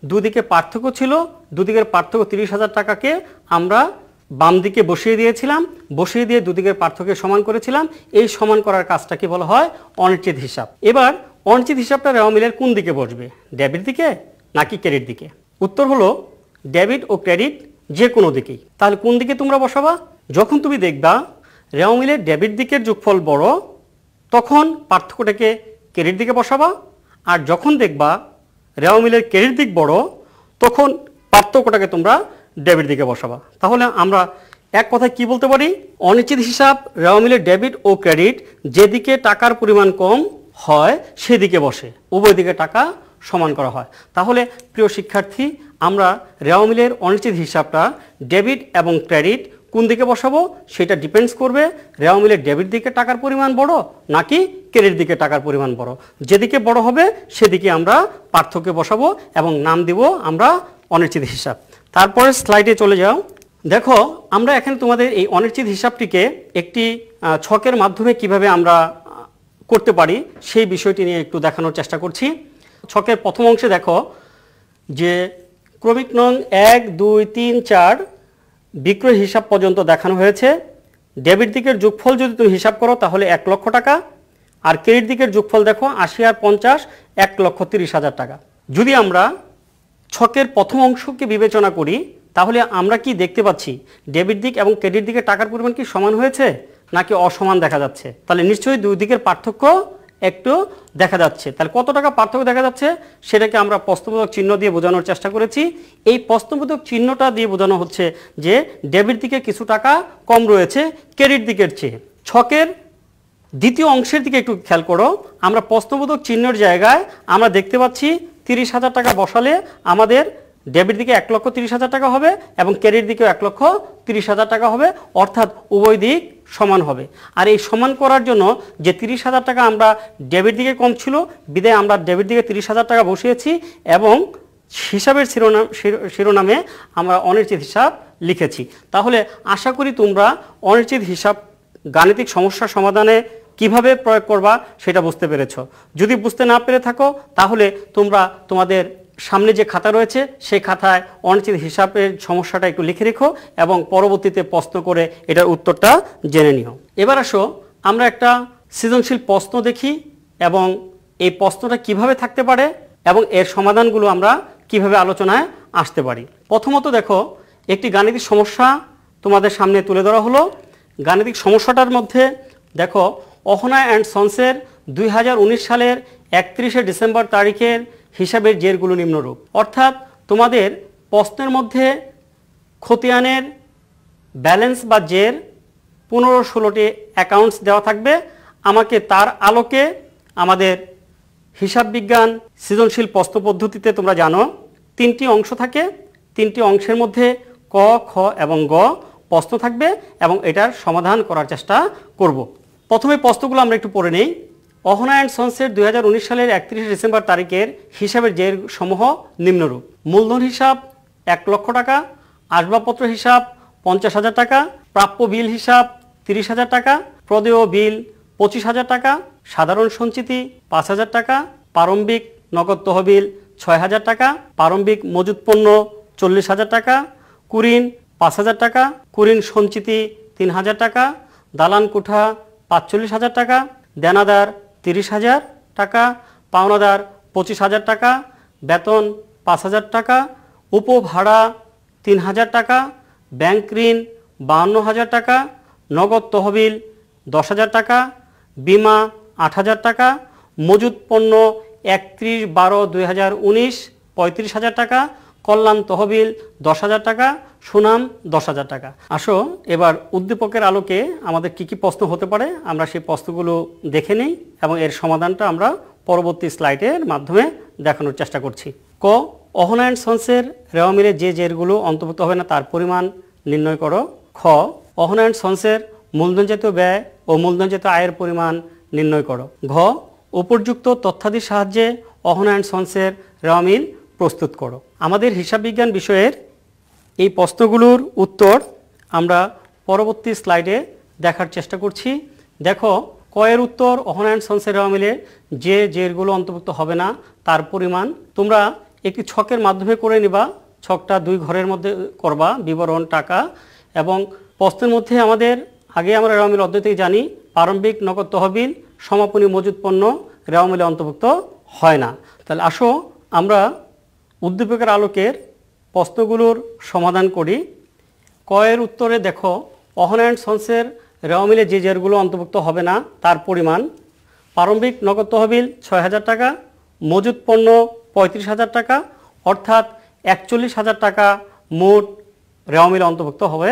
[SPEAKER 4] দুদিকে পার্থক্য ছিল দুদিকের পার্থক্য তিরিশ হাজার টাকাকে আমরা বাম দিকে বসিয়ে দিয়েছিলাম বসিয়ে দিয়ে দুদিকের পার্থক্য সমান করেছিলাম এই সমান করার কাজটাকে বলা হয় অনিশ্চিত হিসাব এবার অনিশ্চিত হিসাবটা রেওয়ামিলের মিলের কোন দিকে বসবে ডেবিট দিকে নাকি ক্রেডিট দিকে উত্তর হলো ডেবিট ও ক্রেডিট যে কোনো দিকেই তাহলে কোন দিকে তোমরা বসাবা যখন তুমি দেখবা রেওমিলের ডেবিট দিকের যোগফল বড় তখন পার্থক্যটাকে ক্রেডিট দিকে বসাবা আর যখন দেখবা রেওমিলের ক্রেডিট দিক বড় তখন পার্থক্যটাকে তোমরা ডেবিট দিকে বসাবা তাহলে আমরা এক কথায় কি বলতে পারি অনিশ্চিত হিসাব রেওমিলের ডেবিট ও ক্রেডিট যেদিকে টাকার পরিমাণ কম হয় সেদিকে বসে উভয় দিকে টাকা সমান করা হয় তাহলে প্রিয় শিক্ষার্থী আমরা রেওয়ামিলের অনিশ্চিত হিসাবটা ডেবিট এবং ক্রেডিট কোন দিকে বসাবো সেটা ডিপেন্ডস করবে রেওয়ামিলের ডেবিট দিকে টাকার পরিমাণ বড় নাকি ক্রেডিট দিকে টাকার পরিমাণ বড় যেদিকে বড় হবে সেদিকে আমরা পার্থক্য বসাবো এবং নাম দিব আমরা অনিশ্চিত হিসাব তারপরে স্লাইডে চলে যাও দেখো আমরা এখানে তোমাদের এই অনিশ্চিত হিসাবটিকে একটি ছকের মাধ্যমে কিভাবে আমরা করতে পারি সেই বিষয়টি নিয়ে একটু দেখানোর চেষ্টা করছি ছকের প্রথম অংশে দেখো যে ক্রমিক নং এক দুই তিন চার বিক্রয় হিসাব পর্যন্ত দেখানো হয়েছে ডেবিট দিকের যোগফল যদি তুমি হিসাব করো তাহলে এক লক্ষ টাকা আর ক্রেডিট দিকের যোগফল দেখো আশি আর পঞ্চাশ এক লক্ষ তিরিশ হাজার টাকা যদি আমরা ছকের প্রথম অংশকে বিবেচনা করি তাহলে আমরা কি দেখতে পাচ্ছি ডেবিট দিক এবং ক্রেডিট দিকে টাকার পরিমাণ কি সমান হয়েছে নাকি অসমান দেখা যাচ্ছে তাহলে নিশ্চয়ই দুই দিকের পার্থক্য একটু দেখা যাচ্ছে তাহলে কত টাকা পার্থক্য দেখা যাচ্ছে সেটাকে আমরা প্রশ্নবোধক চিহ্ন দিয়ে বোঝানোর চেষ্টা করেছি এই প্রশ্নবোধক চিহ্নটা দিয়ে বোঝানো হচ্ছে যে ডেবিট দিকে কিছু টাকা কম রয়েছে ক্রেডিট দিকের চেয়ে ছকের দ্বিতীয় অংশের দিকে একটু খেয়াল করো আমরা প্রশ্নবোধক চিহ্নের জায়গায় আমরা দেখতে পাচ্ছি তিরিশ হাজার টাকা বসালে আমাদের ডেবিট দিকে এক লক্ষ তিরিশ হাজার টাকা হবে এবং ক্রেডিট দিকেও এক লক্ষ তিরিশ হাজার টাকা হবে অর্থাৎ উভয় দিক সমান হবে আর এই সমান করার জন্য যে তিরিশ হাজার টাকা আমরা ডেবিট দিকে কম ছিল বিদায় আমরা ডেবিট দিকে তিরিশ হাজার টাকা বসিয়েছি এবং হিসাবের শিরোনাম শিরোনামে আমরা অনিশ্চিত হিসাব লিখেছি তাহলে আশা করি তোমরা অনিশ্চিত হিসাব গাণিতিক সমস্যা সমাধানে কিভাবে প্রয়োগ করবা সেটা বুঝতে পেরেছ যদি বুঝতে না পেরে থাকো তাহলে তোমরা তোমাদের সামনে যে খাতা রয়েছে সেই খাতায় অনিশ্চিত হিসাবের সমস্যাটা একটু লিখে রেখো এবং পরবর্তীতে প্রশ্ন করে এটার উত্তরটা জেনে নিও এবার আসো আমরা একটা সৃজনশীল প্রশ্ন দেখি এবং এই প্রশ্নটা কিভাবে থাকতে পারে এবং এর সমাধানগুলো আমরা কিভাবে আলোচনায় আসতে পারি প্রথমত দেখো একটি গাণিতিক সমস্যা তোমাদের সামনে তুলে ধরা হলো গাণিতিক সমস্যাটার মধ্যে দেখো অহনা অ্যান্ড সন্সের দুই সালের একত্রিশে ডিসেম্বর তারিখের হিসাবের জেরগুলো নিম্নরূপ অর্থাৎ তোমাদের প্রশ্নের মধ্যে খতিয়ানের ব্যালেন্স বা জের পনেরো ষোলোটি অ্যাকাউন্টস দেওয়া থাকবে আমাকে তার আলোকে আমাদের হিসাব বিজ্ঞান সৃজনশীল প্রশ্ন পদ্ধতিতে তোমরা জানো তিনটি অংশ থাকে তিনটি অংশের মধ্যে ক খ এবং গ প্রশ্ন থাকবে এবং এটার সমাধান করার চেষ্টা করব। প্রথমে প্রশ্নগুলো আমরা একটু পড়ে নেই অহনা অ্যান্ড সন্সের দুই সালের একত্রিশে ডিসেম্বর তারিখের হিসাবের জের সমূহ নিম্নরূপ মূলধন হিসাব এক লক্ষ টাকা আসবাবপত্র হিসাব পঞ্চাশ হাজার টাকা প্রাপ্য বিল হিসাব তিরিশ হাজার টাকা প্রদেয় বিল পঁচিশ হাজার টাকা সাধারণ সঞ্চিতি পাঁচ হাজার টাকা প্রারম্ভিক নগদ তহবিল ছয় হাজার টাকা প্রারম্ভিক মজুত পণ্য চল্লিশ হাজার টাকা কুরিন পাঁচ হাজার টাকা কুরিন সঞ্চিতি তিন হাজার টাকা দালান কুঠা পাঁচচল্লিশ হাজার টাকা দেনাদার তিরিশ হাজার টাকা পাওনাদার পঁচিশ হাজার টাকা বেতন পাঁচ হাজার টাকা উপভাড়া তিন হাজার টাকা ব্যাংক ঋণ বাহান্ন হাজার টাকা নগদ তহবিল দশ হাজার টাকা বিমা আট হাজার টাকা মজুত পণ্য একত্রিশ বারো দুই হাজার উনিশ পঁয়ত্রিশ হাজার টাকা কল্যাণ তহবিল দশ হাজার টাকা সুনাম দশ হাজার টাকা আসো এবার উদ্দীপকের আলোকে আমাদের কি কি প্রশ্ন হতে পারে আমরা সেই প্রশ্নগুলো দেখে নিই এবং এর সমাধানটা আমরা পরবর্তী স্লাইডের মাধ্যমে দেখানোর চেষ্টা করছি ক অহন অ্যান্ড সন্সের রেওয়ামিলে যে জেরগুলো অন্তর্ভুক্ত হবে না তার পরিমাণ নির্ণয় করো খ অহন অ্যান্ড সন্সের মূলধনজাত ব্যয় ও মূলধনজাত আয়ের পরিমাণ নির্ণয় করো ঘ উপযুক্ত তথ্যাদির সাহায্যে অহন অ্যান্ড সন্সের রেওয়ামিল প্রস্তুত করো আমাদের হিসাব বিজ্ঞান বিষয়ের এই প্রশ্নগুলোর উত্তর আমরা পরবর্তী স্লাইডে দেখার চেষ্টা করছি দেখো কয়ের উত্তর অহনায়ন সনসের মিলে যে যেগুলো অন্তর্ভুক্ত হবে না তার পরিমাণ তোমরা একটি ছকের মাধ্যমে করে নিবা ছকটা দুই ঘরের মধ্যে করবা বিবরণ টাকা এবং প্রশ্নের মধ্যে আমাদের আগে আমরা রেওয়ামিল অদ্বৈতেই জানি প্রারম্ভিক নগদ তহবিল সমাপনী মজুত পণ্য রেওয়ামিলে অন্তর্ভুক্ত হয় না তাহলে আসো আমরা উদ্দীপকের আলোকের প্রশ্নগুলোর সমাধান করি কয়ের উত্তরে দেখো অহন অ্যান্ড সন্সের রেওয়ামিলে যে জেরগুলো অন্তর্ভুক্ত হবে না তার পরিমাণ প্রারম্ভিক নগদ তহবিল ছয় হাজার টাকা মজুত পণ্য পঁয়ত্রিশ হাজার টাকা অর্থাৎ একচল্লিশ হাজার টাকা মোট রেওয়ামিলে অন্তর্ভুক্ত হবে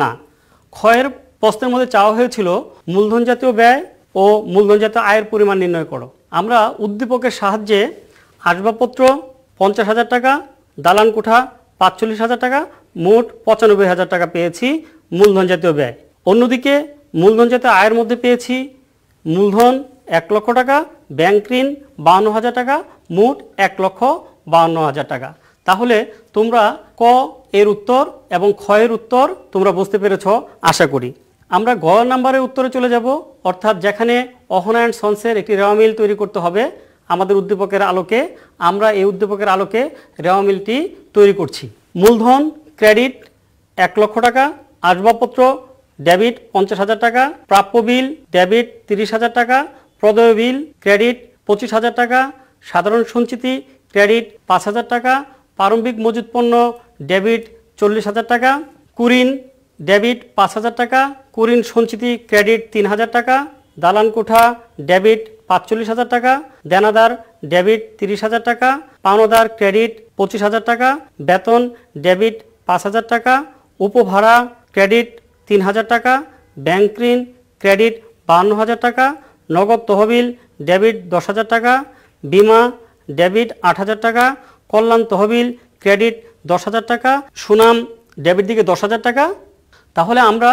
[SPEAKER 4] না ক্ষয়ের প্রশ্নের মধ্যে চাওয়া হয়েছিল মূলধন জাতীয় ব্যয় ও মূলধন জাতীয় আয়ের পরিমাণ নির্ণয় করো আমরা উদ্দীপকের সাহায্যে আসবাবপত্র পঞ্চাশ হাজার টাকা দালান কোঠা পাঁচচল্লিশ হাজার টাকা মোট পঁচানব্বই হাজার টাকা পেয়েছি মূলধন জাতীয় ব্যয় অন্যদিকে মূলধন জাতীয় আয়ের মধ্যে পেয়েছি মূলধন এক লক্ষ টাকা ব্যাংক ঋণ বাহান্ন হাজার টাকা মোট এক লক্ষ বাহান্ন হাজার টাকা তাহলে তোমরা ক এর উত্তর এবং খ এর উত্তর তোমরা বুঝতে পেরেছ আশা করি আমরা গ নাম্বারের উত্তরে চলে যাব অর্থাৎ যেখানে অহনায়ন সন্সের একটি রেওয়ামিল তৈরি করতে হবে আমাদের উদ্দীপকের আলোকে আমরা এই উদ্দীপকের আলোকে রেওয়া মিলটি তৈরি করছি মূলধন ক্রেডিট এক লক্ষ টাকা আসবাবপত্র ডেবিট পঞ্চাশ হাজার টাকা প্রাপ্য বিল ডেবিট তিরিশ হাজার টাকা প্রদয় বিল ক্রেডিট পঁচিশ হাজার টাকা সাধারণ সঞ্চিতি ক্রেডিট পাঁচ হাজার টাকা প্রারম্ভিক মজুত পণ্য ডেবিট চল্লিশ হাজার টাকা কুরিন ডেবিট পাঁচ হাজার টাকা কুরিন সঞ্চিতি ক্রেডিট তিন হাজার টাকা দালান কোঠা ডেবিট পাঁচচল্লিশ হাজার টাকা দেনাদার ডেবিট তিরিশ হাজার টাকা পাওনাদার ক্রেডিট পঁচিশ হাজার টাকা বেতন ডেবিট পাঁচ হাজার টাকা উপভাড়া ক্রেডিট তিন হাজার টাকা ব্যাংক ঋণ ক্রেডিট বান্ন হাজার টাকা নগদ তহবিল ডেবিট দশ হাজার টাকা বিমা ডেবিট আট হাজার টাকা কল্যাণ তহবিল ক্রেডিট দশ হাজার টাকা সুনাম ডেবিট দিকে দশ হাজার টাকা তাহলে আমরা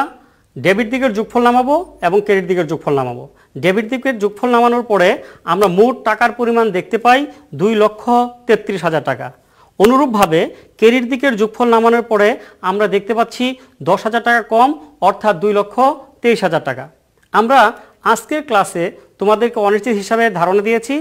[SPEAKER 4] ডেবিট দিকের যোগফল নামাবো এবং ক্রেডিট দিকের যোগফল নামাবো ডেবিট দ্বীপের যোগফল নামানোর পরে আমরা মোট টাকার পরিমাণ দেখতে পাই দুই লক্ষ তেত্রিশ হাজার টাকা অনুরূপভাবে কেরির দিকের যোগফল নামানোর পরে আমরা দেখতে পাচ্ছি দশ হাজার টাকা কম অর্থাৎ দুই লক্ষ তেইশ হাজার টাকা আমরা আজকের ক্লাসে তোমাদেরকে অনিশ্চিত হিসাবে ধারণা দিয়েছি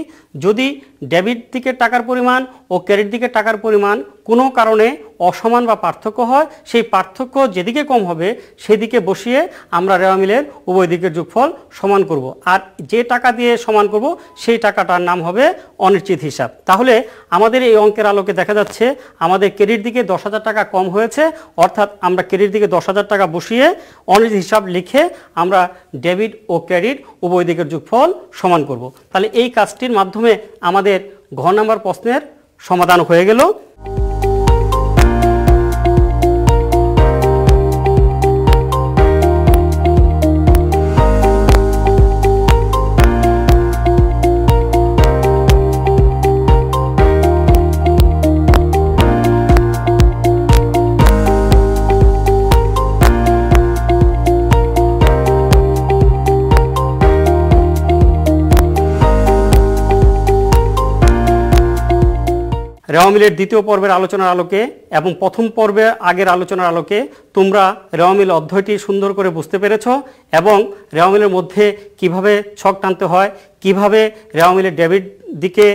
[SPEAKER 4] যদি ডেবিট দিকের টাকার পরিমাণ ও ক্রেডিট দিকে টাকার পরিমাণ কোনো কারণে অসমান বা পার্থক্য হয় সেই পার্থক্য যেদিকে কম হবে সেদিকে বসিয়ে আমরা রেওয়া মিলের উভয় দিকের যোগফল সমান করব। আর যে টাকা দিয়ে সমান করব সেই টাকাটার নাম হবে অনিশ্চিত হিসাব তাহলে আমাদের এই অঙ্কের আলোকে দেখা যাচ্ছে আমাদের ক্রেডিট দিকে দশ হাজার টাকা কম হয়েছে অর্থাৎ আমরা ক্রেডিট দিকে দশ হাজার টাকা বসিয়ে অনিশ্চিত হিসাব লিখে আমরা ডেবিট ও ক্রেডিট উভয় দিকের যোগফল সমান করব। তাহলে এই কাজটির মাধ্যমে আমাদের আমাদের ঘ নম্বর প্রশ্নের সমাধান হয়ে গেল রেওয়ামিলের দ্বিতীয় পর্বের আলোচনার আলোকে এবং প্রথম পর্বে আগের আলোচনার আলোকে তোমরা রেওয়ামিল অধ্যয়টি সুন্দর করে বুঝতে পেরেছ এবং রেওয়ামিলের মধ্যে কিভাবে ছক টানতে হয় কিভাবে রেওয়ামিলের ডেবিট দিকে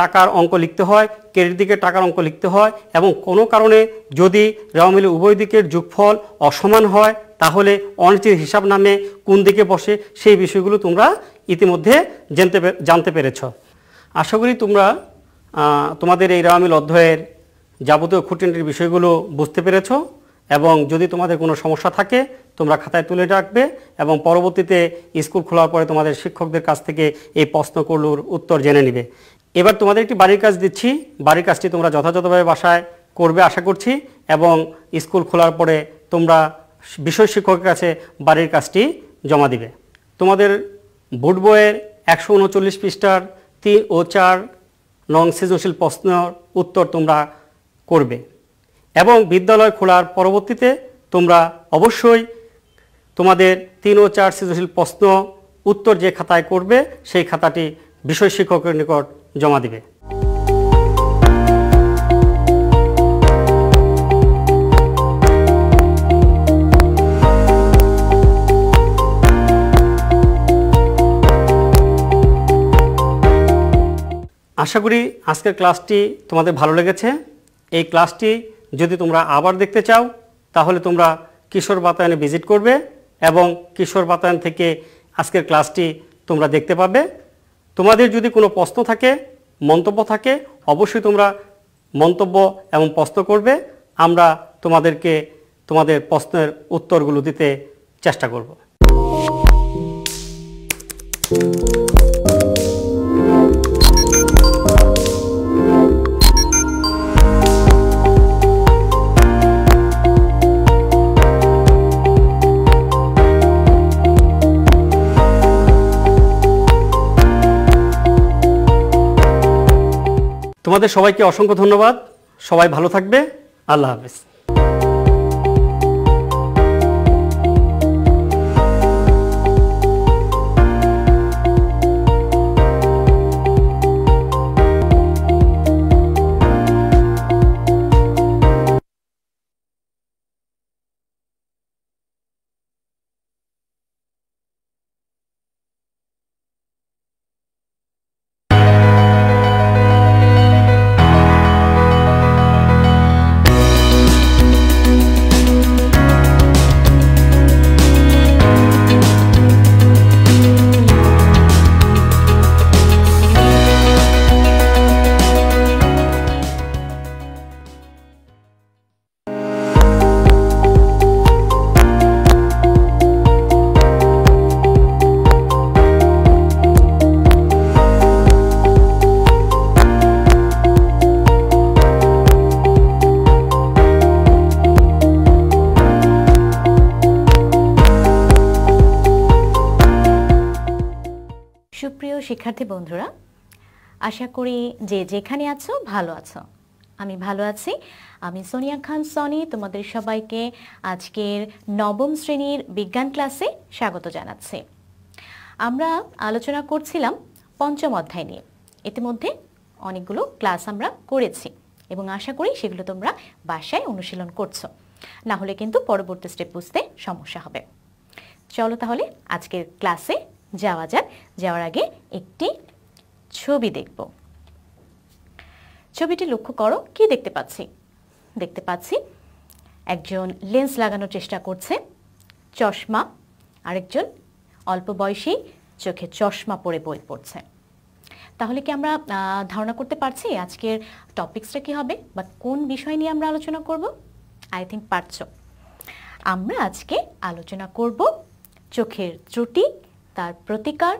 [SPEAKER 4] টাকার অঙ্ক লিখতে হয় ক্রেডিট দিকে টাকার অঙ্ক লিখতে হয় এবং কোনো কারণে যদি রেওয়ামিলের উভয় দিকের যোগফল অসমান হয় তাহলে অনিচিত হিসাব নামে কোন দিকে বসে সেই বিষয়গুলো তোমরা ইতিমধ্যে জানতে জানতে পেরেছ আশা করি তোমরা তোমাদের এই রামিল অধ্যায়ের যাবতীয় খুঁটিনটির বিষয়গুলো বুঝতে পেরেছ এবং যদি তোমাদের কোনো সমস্যা থাকে তোমরা খাতায় তুলে রাখবে এবং পরবর্তীতে স্কুল খোলার পরে তোমাদের শিক্ষকদের কাছ থেকে এই প্রশ্নগুলোর উত্তর জেনে নিবে এবার তোমাদের একটি বাড়ির কাজ দিচ্ছি বাড়ির কাজটি তোমরা যথাযথভাবে বাসায় করবে আশা করছি এবং স্কুল খোলার পরে তোমরা বিষয় শিক্ষকের কাছে বাড়ির কাজটি জমা দিবে তোমাদের বুট বইয়ের একশো উনচল্লিশ পৃষ্ঠার তিন ও চার নং সৃজনশীল প্রশ্ন উত্তর তোমরা করবে এবং বিদ্যালয় খোলার পরবর্তীতে তোমরা অবশ্যই তোমাদের তিন ও চার সৃজনশীল প্রশ্ন উত্তর যে খাতায় করবে সেই খাতাটি বিষয় শিক্ষকের নিকট জমা দিবে আশা করি আজকের ক্লাসটি তোমাদের ভালো লেগেছে এই ক্লাসটি যদি তোমরা আবার দেখতে চাও তাহলে তোমরা কিশোর বাতায়নে ভিজিট করবে এবং কিশোর বাতায়ন থেকে আজকের ক্লাসটি তোমরা দেখতে পাবে তোমাদের যদি কোনো প্রশ্ন থাকে মন্তব্য থাকে অবশ্যই তোমরা মন্তব্য এবং প্রশ্ন করবে আমরা তোমাদেরকে তোমাদের প্রশ্নের উত্তরগুলো দিতে চেষ্টা করব তোমাদের সবাইকে অসংখ্য ধন্যবাদ সবাই ভালো থাকবে আল্লাহ হাফেজ
[SPEAKER 5] সুপ্রিয় শিক্ষার্থী বন্ধুরা আশা করি যে যেখানে আছো ভালো আছো আমি ভালো আছি আমি সোনিয়া খান সনি তোমাদের সবাইকে আজকের নবম শ্রেণীর বিজ্ঞান ক্লাসে স্বাগত জানাচ্ছি আমরা আলোচনা করছিলাম পঞ্চম অধ্যায় নিয়ে ইতিমধ্যে অনেকগুলো ক্লাস আমরা করেছি এবং আশা করি সেগুলো তোমরা বাসায় অনুশীলন করছো না হলে কিন্তু পরবর্তী স্টেপ বুঝতে সমস্যা হবে চলো তাহলে আজকের ক্লাসে যাওয়া যাক যাওয়ার আগে একটি ছবি দেখব ছবিটি লক্ষ্য করো কি দেখতে পাচ্ছি দেখতে পাচ্ছি একজন লেন্স লাগানোর চেষ্টা করছে চশমা আরেকজন অল্প বয়সেই চোখে চশমা পরে বই পড়ছে তাহলে কি আমরা ধারণা করতে পারছি আজকের টপিক্সটা কি হবে বা কোন বিষয় নিয়ে আমরা আলোচনা করব আই থিঙ্ক পারছো আমরা আজকে আলোচনা করব চোখের ত্রুটি তার প্রতিকার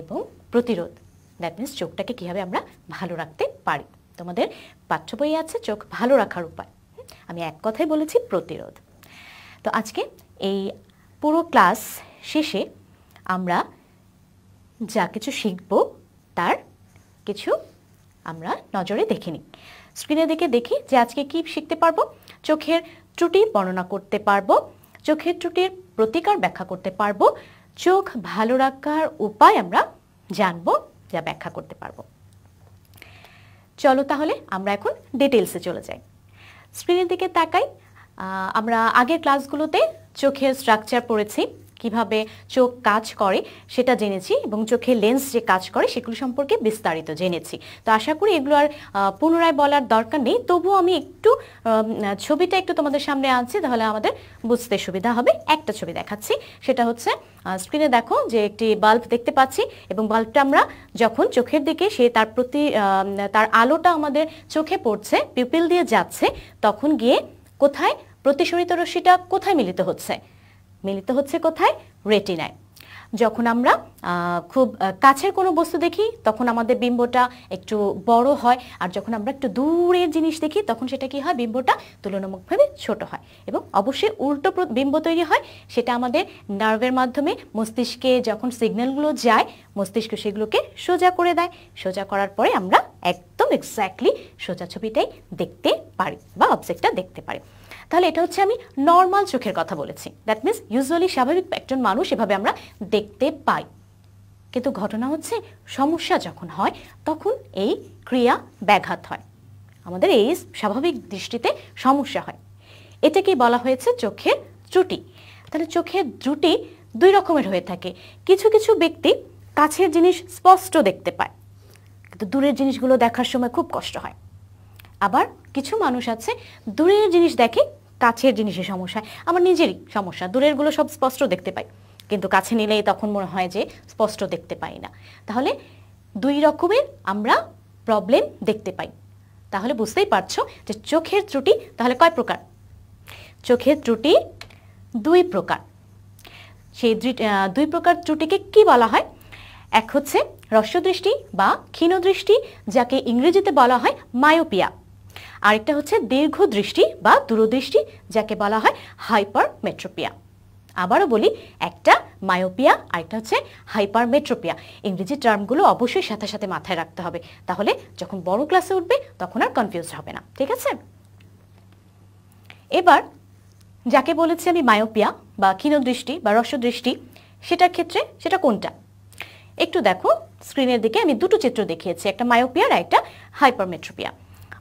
[SPEAKER 5] এবং প্রতিরোধ দ্যাট মিনস চোখটাকে কীভাবে আমরা ভালো রাখতে পারি তোমাদের পাঠ্য বইয়ে আছে চোখ ভালো রাখার উপায় আমি এক কথাই বলেছি প্রতিরোধ তো আজকে এই পুরো ক্লাস শেষে আমরা যা কিছু শিখব তার কিছু আমরা নজরে দেখে নিই স্ক্রিনে দেখে দেখি যে আজকে কি শিখতে পারবো চোখের ত্রুটি বর্ণনা করতে পারবো চোখের ত্রুটির প্রতিকার ব্যাখ্যা করতে পারবো চোখ ভালো রাখার উপায় আমরা জানব যা ব্যাখ্যা করতে পারবো চলো তাহলে আমরা এখন ডিটেলসে চলে যাই স্ক্রিনের দিকে তাকাই আমরা আগের ক্লাসগুলোতে চোখের স্ট্রাকচার পড়েছি কিভাবে চোখ কাজ করে সেটা জেনেছি এবং চোখে লেন্স যে কাজ করে সেগুলো সম্পর্কে বিস্তারিত জেনেছি তো আশা করি এগুলো আর পুনরায় বলার দরকার নেই তবুও আমি একটু ছবিটা একটু তোমাদের সামনে আনছি তাহলে আমাদের বুঝতে সুবিধা হবে একটা ছবি দেখাচ্ছি সেটা হচ্ছে স্ক্রিনে দেখো যে একটি বাল্ব দেখতে পাচ্ছি এবং বাল্বটা আমরা যখন চোখের দিকে সে তার প্রতি তার আলোটা আমাদের চোখে পড়ছে পিপিল দিয়ে যাচ্ছে তখন গিয়ে কোথায় প্রতিসরিত রশ্মিটা কোথায় মিলিত হচ্ছে মিলিত হচ্ছে কোথায় রেটিনায় যখন আমরা খুব কাছের কোনো বস্তু দেখি তখন আমাদের বিম্বটা একটু বড় হয় আর যখন আমরা একটু দূরের জিনিস দেখি তখন সেটা কি হয় বিম্বটা তুলনামূলকভাবে ছোট হয় এবং অবশ্যই উল্টো বিম্ব তৈরি হয় সেটা আমাদের নার্ভের মাধ্যমে মস্তিষ্কে যখন সিগন্যালগুলো যায় মস্তিষ্ক সেগুলোকে সোজা করে দেয় সোজা করার পরে আমরা একদম এক্স্যাক্টলি সোজা ছবিটাই দেখতে পারি বা অবজেক্টটা দেখতে পারি তাহলে এটা হচ্ছে আমি নর্মাল চোখের কথা বলেছি দ্যাট মিনস ইউজুয়ালি স্বাভাবিক একজন মানুষ এভাবে আমরা দেখতে পাই কিন্তু ঘটনা হচ্ছে সমস্যা যখন হয় তখন এই ক্রিয়া ব্যাঘাত হয় আমাদের এই স্বাভাবিক দৃষ্টিতে সমস্যা হয় এটাকে বলা হয়েছে চোখের ত্রুটি তাহলে চোখের ত্রুটি দুই রকমের হয়ে থাকে কিছু কিছু ব্যক্তি কাছের জিনিস স্পষ্ট দেখতে পায় কিন্তু দূরের জিনিসগুলো দেখার সময় খুব কষ্ট হয় আবার কিছু মানুষ আছে দূরের জিনিস দেখে কাছের জিনিসের সমস্যা আমার নিজেরই সমস্যা দূরেরগুলো সব স্পষ্ট দেখতে পাই কিন্তু কাছে নিলেই তখন মনে হয় যে স্পষ্ট দেখতে পাই না তাহলে দুই রকমের আমরা প্রবলেম দেখতে পাই তাহলে বুঝতেই পারছো যে চোখের ত্রুটি তাহলে কয় প্রকার চোখের ত্রুটি দুই প্রকার সেই দুই প্রকার ত্রুটিকে কি বলা হয় এক হচ্ছে হ্রস্বদৃষ্টি বা ক্ষীণদৃষ্টি যাকে ইংরেজিতে বলা হয় মায়োপিয়া আরেকটা হচ্ছে দীর্ঘ দৃষ্টি বা দূরদৃষ্টি যাকে বলা হয় হাইপার মেট্রোপিয়া আবারও বলি একটা মায়োপিয়া আরেকটা হচ্ছে হাইপারমেট্রোপিয়া ইংরেজি টার্মগুলো অবশ্যই সাথে সাথে মাথায় রাখতে হবে তাহলে যখন বড় ক্লাসে উঠবে তখন আর কনফিউজ হবে না ঠিক আছে এবার যাকে বলেছি আমি মায়োপিয়া বা ক্ষীণদৃষ্টি বা রসদৃষ্টি সেটার ক্ষেত্রে সেটা কোনটা একটু দেখো স্ক্রিনের দিকে আমি দুটো চিত্র দেখিয়েছি একটা মায়োপিয়া আর একটা হাইপারমেট্রোপিয়া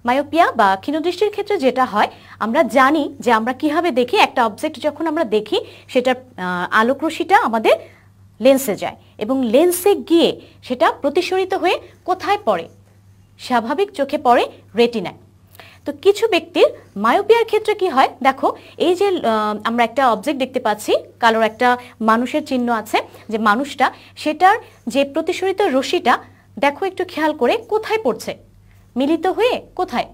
[SPEAKER 5] মায়োপিয়া বা ক্ষীণদৃষ্টির ক্ষেত্রে যেটা হয় আমরা জানি যে আমরা কিভাবে দেখি একটা অবজেক্ট যখন আমরা দেখি সেটার আলোকরশিটা আমাদের লেন্সে যায় এবং লেন্সে গিয়ে সেটা প্রতিসরিত হয়ে কোথায় পড়ে স্বাভাবিক চোখে পড়ে রেটিনায় তো কিছু ব্যক্তির মায়োপিয়ার ক্ষেত্রে কি হয় দেখো এই যে আমরা একটা অবজেক্ট দেখতে পাচ্ছি কালোর একটা মানুষের চিহ্ন আছে যে মানুষটা সেটার যে প্রতিসরিত রশিটা দেখো একটু খেয়াল করে কোথায় পড়ছে মিলিত হয়ে কোথায়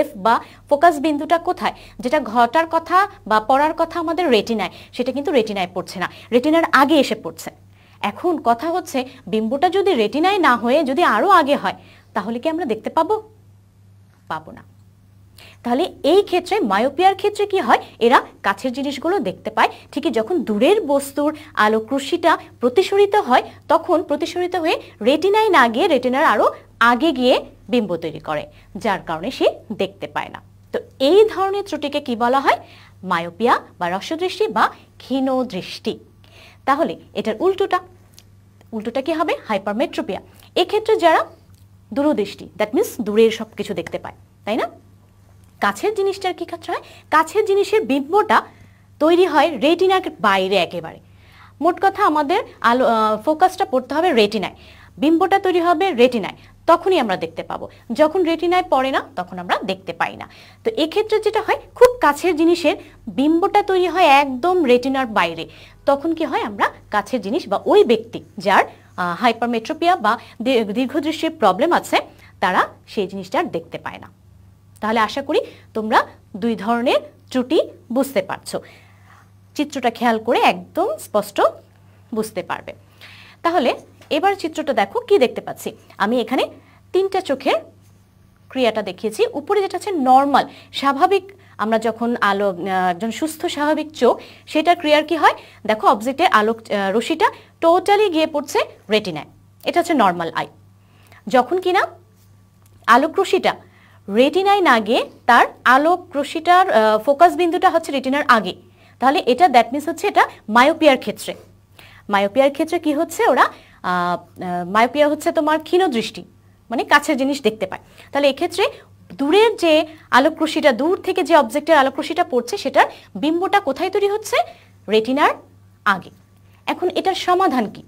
[SPEAKER 5] এফ বা ফোকাস বিন্দুটা কোথায় যেটা ঘটার কথা বা পড়ার কথা আমাদের রেটিনায় সেটা কিন্তু রেটিনায় পড়ছে না রেটিনার আগে এসে পড়ছে এখন কথা হচ্ছে বিম্বটা যদি রেটিনায় না হয়ে যদি আরও আগে হয় তাহলে কি আমরা দেখতে পাবো পাবো না তাহলে এই ক্ষেত্রে মায়োপিয়ার ক্ষেত্রে কি হয় এরা কাছের জিনিসগুলো দেখতে পায় ঠিকই যখন দূরের বস্তুর আলোকরশ্মিটা প্রতিসরিত হয় তখন প্রতিসরিত হয়ে রেটিনায় না গিয়ে রেটিনার আরও আগে গিয়ে বিম্ব তৈরি করে যার কারণে সে দেখতে পায় না তো এই ধরনের ত্রুটিকে কি বলা হয় মায়োপিয়া বা রসদৃষ্টি বা ক্ষীণ দৃষ্টি তাহলে এটার উল্টোটা উল্টোটা কি হবে হাইপারমেট্রোপিয়া এক্ষেত্রে যারা দূরদৃষ্টি দ্যাট মিন্স দূরের সব কিছু দেখতে পায় তাই না কাছের জিনিসটার কী ক্ষেত্রে হয় কাছের জিনিসের বিম্বটা তৈরি হয় রেটিনার বাইরে একেবারে মোট কথা আমাদের আলো ফোকাসটা পড়তে হবে রেটিনায় বিম্বটা তৈরি হবে রেটিনায় তখনই আমরা দেখতে পাবো যখন রেটিনায় পড়ে না তখন আমরা দেখতে পাই না তো এক্ষেত্রে যেটা হয় খুব কাছের জিনিসের বিম্বটা তৈরি হয় একদম রেটিনার বাইরে তখন কি হয় আমরা কাছের জিনিস বা ওই ব্যক্তি যার হাইপারমেট্রোপিয়া বা দীর্ঘদৃষ্টির প্রবলেম আছে তারা সেই জিনিসটা আর দেখতে পায় না তাহলে আশা করি তোমরা দুই ধরনের ত্রুটি বুঝতে পারছো চিত্রটা খেয়াল করে একদম স্পষ্ট বুঝতে পারবে তাহলে এবার চিত্রটা দেখো কি দেখতে পাচ্ছি আমি এখানে তিনটা চোখের ক্রিয়াটা দেখিয়েছি উপরে যেটা আছে নর্মাল স্বাভাবিক আমরা যখন আলো একজন সুস্থ স্বাভাবিক চোখ সেটা ক্রিয়ার কি হয় দেখো অবজেক্টে আলোক রশিটা টোটালি গিয়ে পড়ছে রেটিনায় এটা হচ্ছে নর্মাল আই যখন কিনা আলোক রশিটা রেটিনায় না গিয়ে তার আলোক রশিটার ফোকাস বিন্দুটা হচ্ছে রেটিনার আগে তাহলে এটা দ্যাট মিনস হচ্ছে এটা মায়োপিয়ার ক্ষেত্রে মায়োপিয়ার ক্ষেত্রে কি হচ্ছে ওরা মায়োপিয়া হচ্ছে তোমার ক্ষীণ দৃষ্টি মানে কাছের জিনিস দেখতে পায় তাহলে এক্ষেত্রে দূরের যে আলোকরশ্মিটা দূর থেকে যে অবজেক্টের আলোকরশ্মিটা পড়ছে সেটার বিম্বটা কোথায় তৈরি হচ্ছে রেটিনার আগে এখন এটার সমাধান কি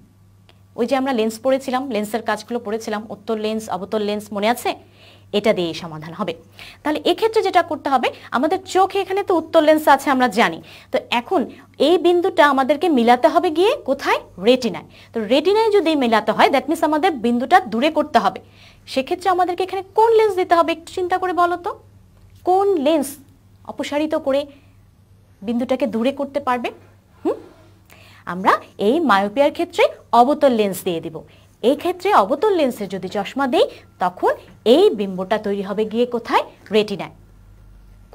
[SPEAKER 5] ওই যে আমরা লেন্স পড়েছিলাম লেন্সের কাজগুলো পড়েছিলাম উত্তর লেন্স অবতল লেন্স মনে আছে এটা দিয়ে সমাধান হবে তাহলে এক্ষেত্রে যেটা করতে হবে আমাদের চোখে এখানে তো উত্তর লেন্স আছে আমরা জানি তো এখন এই বিন্দুটা আমাদেরকে মিলাতে হবে গিয়ে কোথায় রেটিনায় তো রেটিনায় যদি মেলাতে হয় দ্যাট মিনস আমাদের বিন্দুটা দূরে করতে হবে সেক্ষেত্রে আমাদেরকে এখানে কোন লেন্স দিতে হবে একটু চিন্তা করে বলো তো কোন লেন্স অপসারিত করে বিন্দুটাকে দূরে করতে পারবে আমরা এই মায়োপিয়ার ক্ষেত্রে অবতল লেন্স দিয়ে দিব এই ক্ষেত্রে অবতল লেন্সে যদি চশমা দেই তখন এই বিম্বটা তৈরি হবে গিয়ে কোথায় রেটিনায়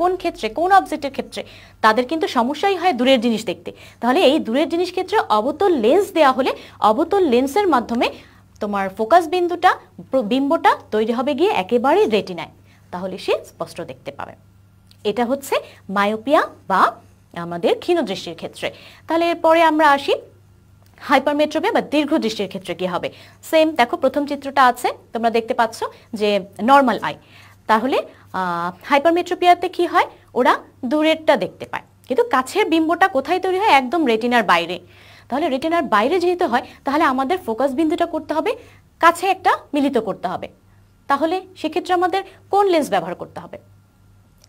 [SPEAKER 5] কোন ক্ষেত্রে কোন অবজেক্টের ক্ষেত্রে তাদের কিন্তু সমস্যাই হয় দূরের জিনিস দেখতে তাহলে এই দূরের জিনিস ক্ষেত্রে অবতল লেন্স দেয়া হলে অবতল লেন্সের মাধ্যমে তোমার ফোকাস বিন্দুটা বিম্বটা তৈরি হবে গিয়ে একেবারেই রেটিনায় তাহলে সে স্পষ্ট দেখতে পাবে এটা হচ্ছে মায়োপিয়া বা আমাদের ক্ষীণদৃষ্টির ক্ষেত্রে তাহলে এরপরে আমরা আসি হাইপারমেট্রোপিয়া বা দীর্ঘ দৃষ্টির ক্ষেত্রে কি হবে সেম দেখো প্রথম চিত্রটা আছে তোমরা দেখতে পাচ্ছ যে নর্মাল আই তাহলে হাইপারমেট্রোপিয়াতে কি হয় ওরা দূরেরটা দেখতে পায় কিন্তু কাছের বিম্বটা কোথায় তৈরি হয় একদম রেটিনার বাইরে তাহলে রেটিনার বাইরে যেহেতু হয় তাহলে আমাদের ফোকাস বিন্দুটা করতে হবে কাছে একটা মিলিত করতে হবে তাহলে সেক্ষেত্রে আমাদের কোন লেন্স ব্যবহার করতে হবে